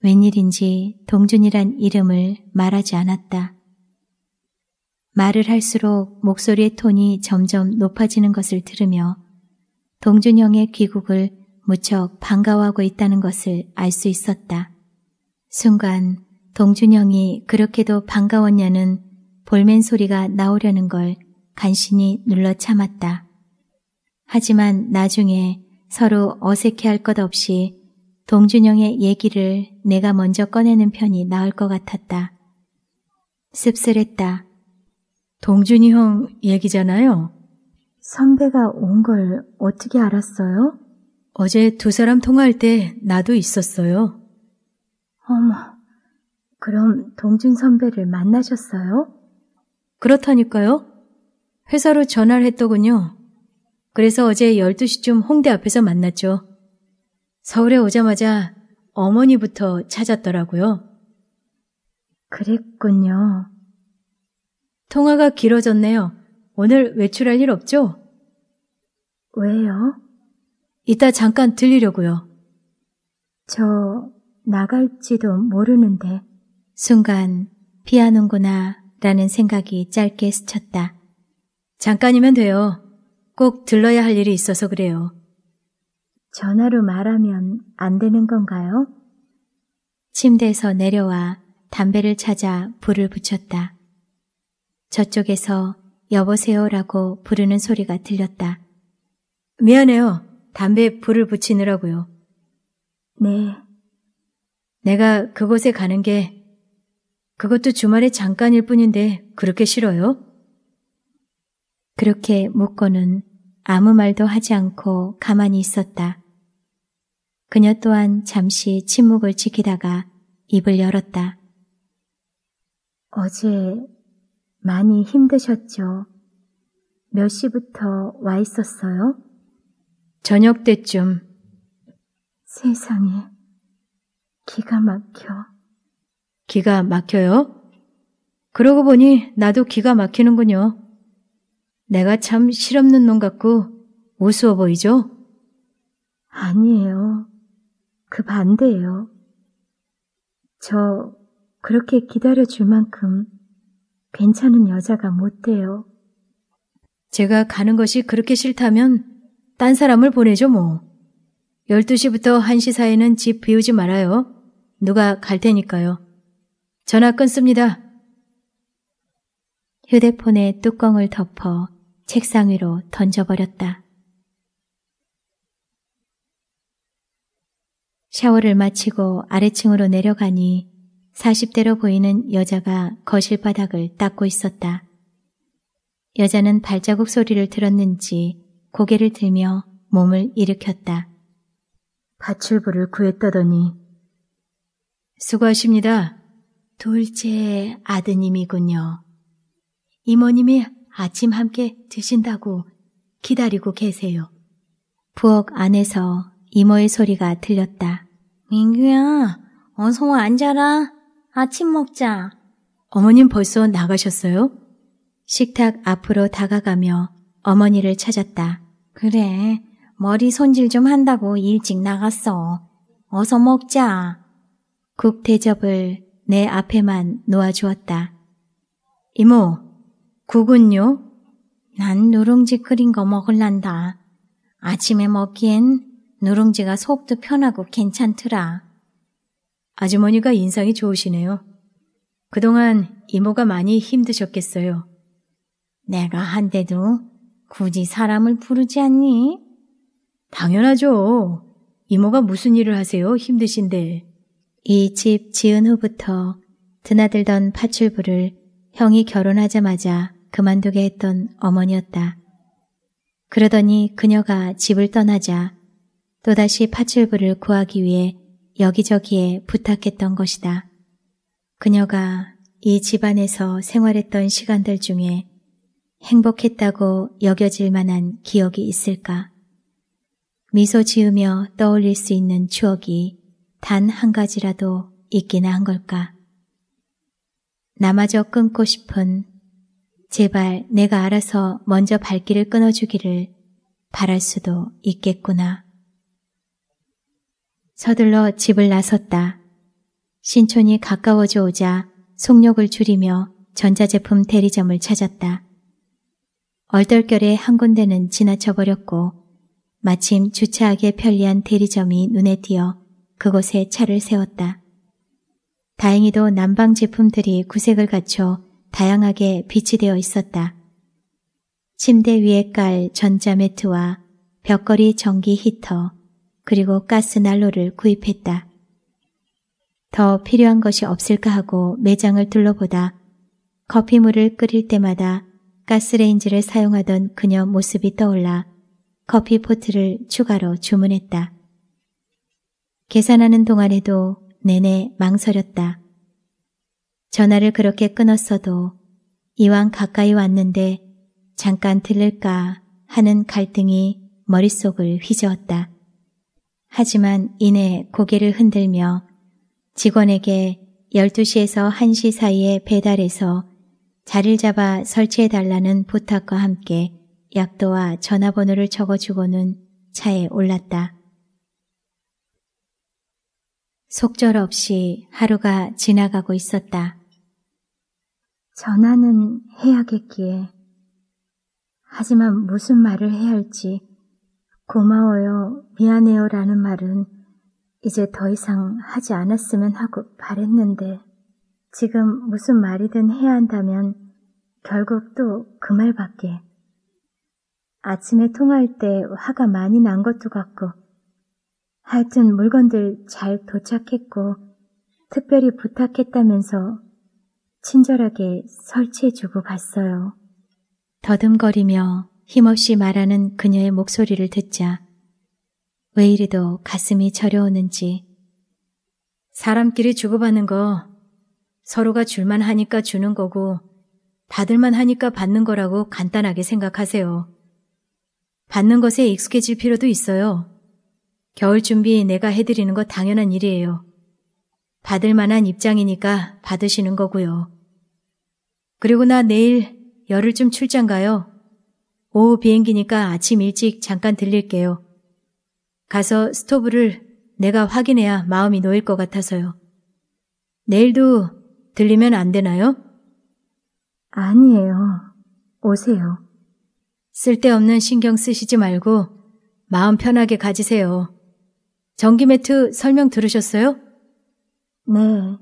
웬일인지 동준이란 이름을 말하지 않았다. 말을 할수록 목소리의 톤이 점점 높아지는 것을 들으며 동준형의 귀국을 무척 반가워하고 있다는 것을 알 수 있었다. 순간 동준형이 그렇게도 반가웠냐는 볼멘 소리가 나오려는 걸 간신히 눌러 참았다. 하지만 나중에 서로 어색해할 것 없이 동준영의 얘기를 내가 먼저 꺼내는 편이 나을 것 같았다. 씁쓸했다. 동준이 형 얘기잖아요. 선배가 온 걸 어떻게 알았어요? 어제 두 사람 통화할 때 나도 있었어요. 어머, 그럼 동준 선배를 만나셨어요? 그렇다니까요. 회사로 전화를 했더군요. 그래서 어제 12시쯤 홍대 앞에서 만났죠. 서울에 오자마자 어머니부터 찾았더라고요. 그랬군요. 통화가 길어졌네요. 오늘 외출할 일 없죠? 왜요? 이따 잠깐 들리려고요. 저 나갈지도 모르는데. 순간 피안 오구나 라는 생각이 짧게 스쳤다. 잠깐이면 돼요. 꼭 들러야 할 일이 있어서 그래요. 전화로 말하면 안 되는 건가요? 침대에서 내려와 담배를 찾아 불을 붙였다. 저쪽에서 여보세요라고 부르는 소리가 들렸다. 미안해요. 담배 불을 붙이느라고요. 네. 내가 그곳에 가는 게 그것도 주말에 잠깐일 뿐인데 그렇게 싫어요? 그렇게 묻고는 아무 말도 하지 않고 가만히 있었다. 그녀 또한 잠시 침묵을 지키다가 입을 열었다. 어제 많이 힘드셨죠. 몇 시부터 와 있었어요? 저녁 때쯤. 세상에, 기가 막혀. 기가 막혀요? 그러고 보니 나도 기가 막히는군요. 내가 참 실없는 놈 같고 우스워 보이죠? 아니에요. 그 반대예요. 저 그렇게 기다려줄 만큼 괜찮은 여자가 못 돼요. 제가 가는 것이 그렇게 싫다면 딴 사람을 보내죠 뭐. 12시부터 1시 사이는 에집 비우지 말아요. 누가 갈 테니까요. 전화 끊습니다. 휴대폰에 뚜껑을 덮어 책상 위로 던져버렸다. 샤워를 마치고 아래층으로 내려가니 40대로 보이는 여자가 거실 바닥을 닦고 있었다. 여자는 발자국 소리를 들었는지 고개를 들며 몸을 일으켰다. 밧출부를 구했다더니 수고하십니다. 둘째 아드님이군요. 이모님이 아침 함께 드신다고 기다리고 계세요. 부엌 안에서 이모의 소리가 들렸다. 민규야, 어서 앉아라. 아침 먹자. 어머님 벌써 나가셨어요? 식탁 앞으로 다가가며 어머니를 찾았다. 그래. 머리 손질 좀 한다고 일찍 나갔어. 어서 먹자. 국 대접을 내 앞에만 놓아주었다. 이모, 국은요? 난 누룽지 끓인 거 먹을란다. 아침에 먹기엔 누룽지가 속도 편하고 괜찮더라. 아주머니가 인상이 좋으시네요. 그동안 이모가 많이 힘드셨겠어요. 내가 한데도 굳이 사람을 부르지 않니? 당연하죠. 이모가 무슨 일을 하세요? 힘드신데. 이 집 지은 후부터 드나들던 파출부를 형이 결혼하자마자 그만두게 했던 어머니였다. 그러더니 그녀가 집을 떠나자 또다시 파출부를 구하기 위해 여기저기에 부탁했던 것이다. 그녀가 이 집안에서 생활했던 시간들 중에 행복했다고 여겨질 만한 기억이 있을까? 미소 지으며 떠올릴 수 있는 추억이 단 한 가지라도 있기나 한 걸까? 나마저 끊고 싶은 제발 내가 알아서 먼저 발길을 끊어주기를 바랄 수도 있겠구나. 서둘러 집을 나섰다. 신촌이 가까워져 오자 속력을 줄이며 전자제품 대리점을 찾았다. 얼떨결에 한 군데는 지나쳐버렸고 마침 주차하기 편리한 대리점이 눈에 띄어 그곳에 차를 세웠다. 다행히도 난방 제품들이 구색을 갖춰 다양하게 비치 되어 있었다. 침대 위에 깔 전자매트와 벽걸이 전기 히터, 그리고 가스난로를 구입했다. 더 필요한 것이 없을까 하고 매장을 둘러보다 커피물을 끓일 때마다 가스레인지를 사용하던 그녀 모습이 떠올라 커피 포트를 추가로 주문했다. 계산하는 동안에도 내내 망설였다. 전화를 그렇게 끊었어도 이왕 가까이 왔는데 잠깐 들를까 하는 갈등이 머릿속을 휘저었다. 하지만 이내 고개를 흔들며 직원에게 12시에서 1시 사이에 배달해서 자리를 잡아 설치해달라는 부탁과 함께 약도와 전화번호를 적어주고는 차에 올랐다. 속절없이 하루가 지나가고 있었다. 전화는 해야겠기에. 하지만 무슨 말을 해야 할지 고마워요, 미안해요 라는 말은 이제 더 이상 하지 않았으면 하고 바랬는데 지금 무슨 말이든 해야 한다면 결국 또 그 말밖에. 아침에 통화할 때 화가 많이 난 것도 같고 하여튼 물건들 잘 도착했고 특별히 부탁했다면서 친절하게 설치해주고 갔어요. 더듬거리며 힘없이 말하는 그녀의 목소리를 듣자 왜 이리도 가슴이 저려오는지 사람끼리 주고받는 거 서로가 줄만 하니까 주는 거고 받을만 하니까 받는 거라고 간단하게 생각하세요. 받는 것에 익숙해질 필요도 있어요. 겨울 준비 내가 해드리는 거 당연한 일이에요. 받을 만한 입장이니까 받으시는 거고요. 그리고 나 내일 열흘쯤 출장 가요. 오후 비행기니까 아침 일찍 잠깐 들릴게요. 가서 스토브를 내가 확인해야 마음이 놓일 것 같아서요. 내일도 들리면 안 되나요? 아니에요. 오세요. 쓸데없는 신경 쓰시지 말고 마음 편하게 가지세요. 전기 매트 설명 들으셨어요? 네.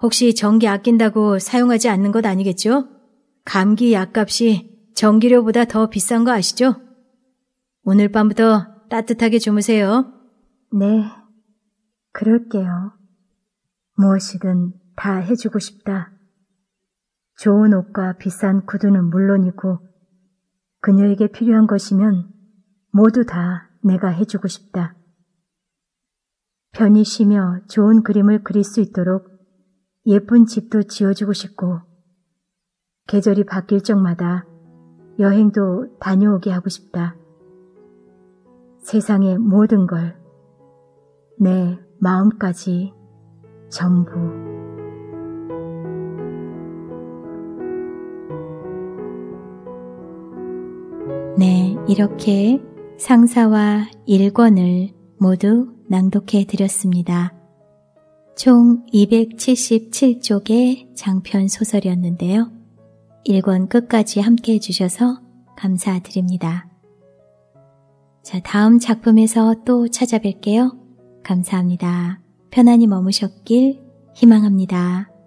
혹시 전기 아낀다고 사용하지 않는 것 아니겠죠? 감기 약값이 전기료보다 더 비싼 거 아시죠? 오늘 밤부터 따뜻하게 주무세요. 네, 그럴게요. 무엇이든 다 해주고 싶다. 좋은 옷과 비싼 구두는 물론이고, 그녀에게 필요한 것이면 모두 다 내가 해주고 싶다. 편히 쉬며 좋은 그림을 그릴 수 있도록 예쁜 집도 지어주고 싶고, 계절이 바뀔 적마다 여행도 다녀오게 하고 싶다. 세상의 모든 걸, 내 마음까지 전부. 네, 이렇게 상사와 일권을 모두 낭독해 드렸습니다. 총 277쪽의 장편 소설이었는데요. 1권 끝까지 함께 해주셔서 감사드립니다. 자, 다음 작품에서 또 찾아뵐게요. 감사합니다. 편안히 머무셨길 희망합니다.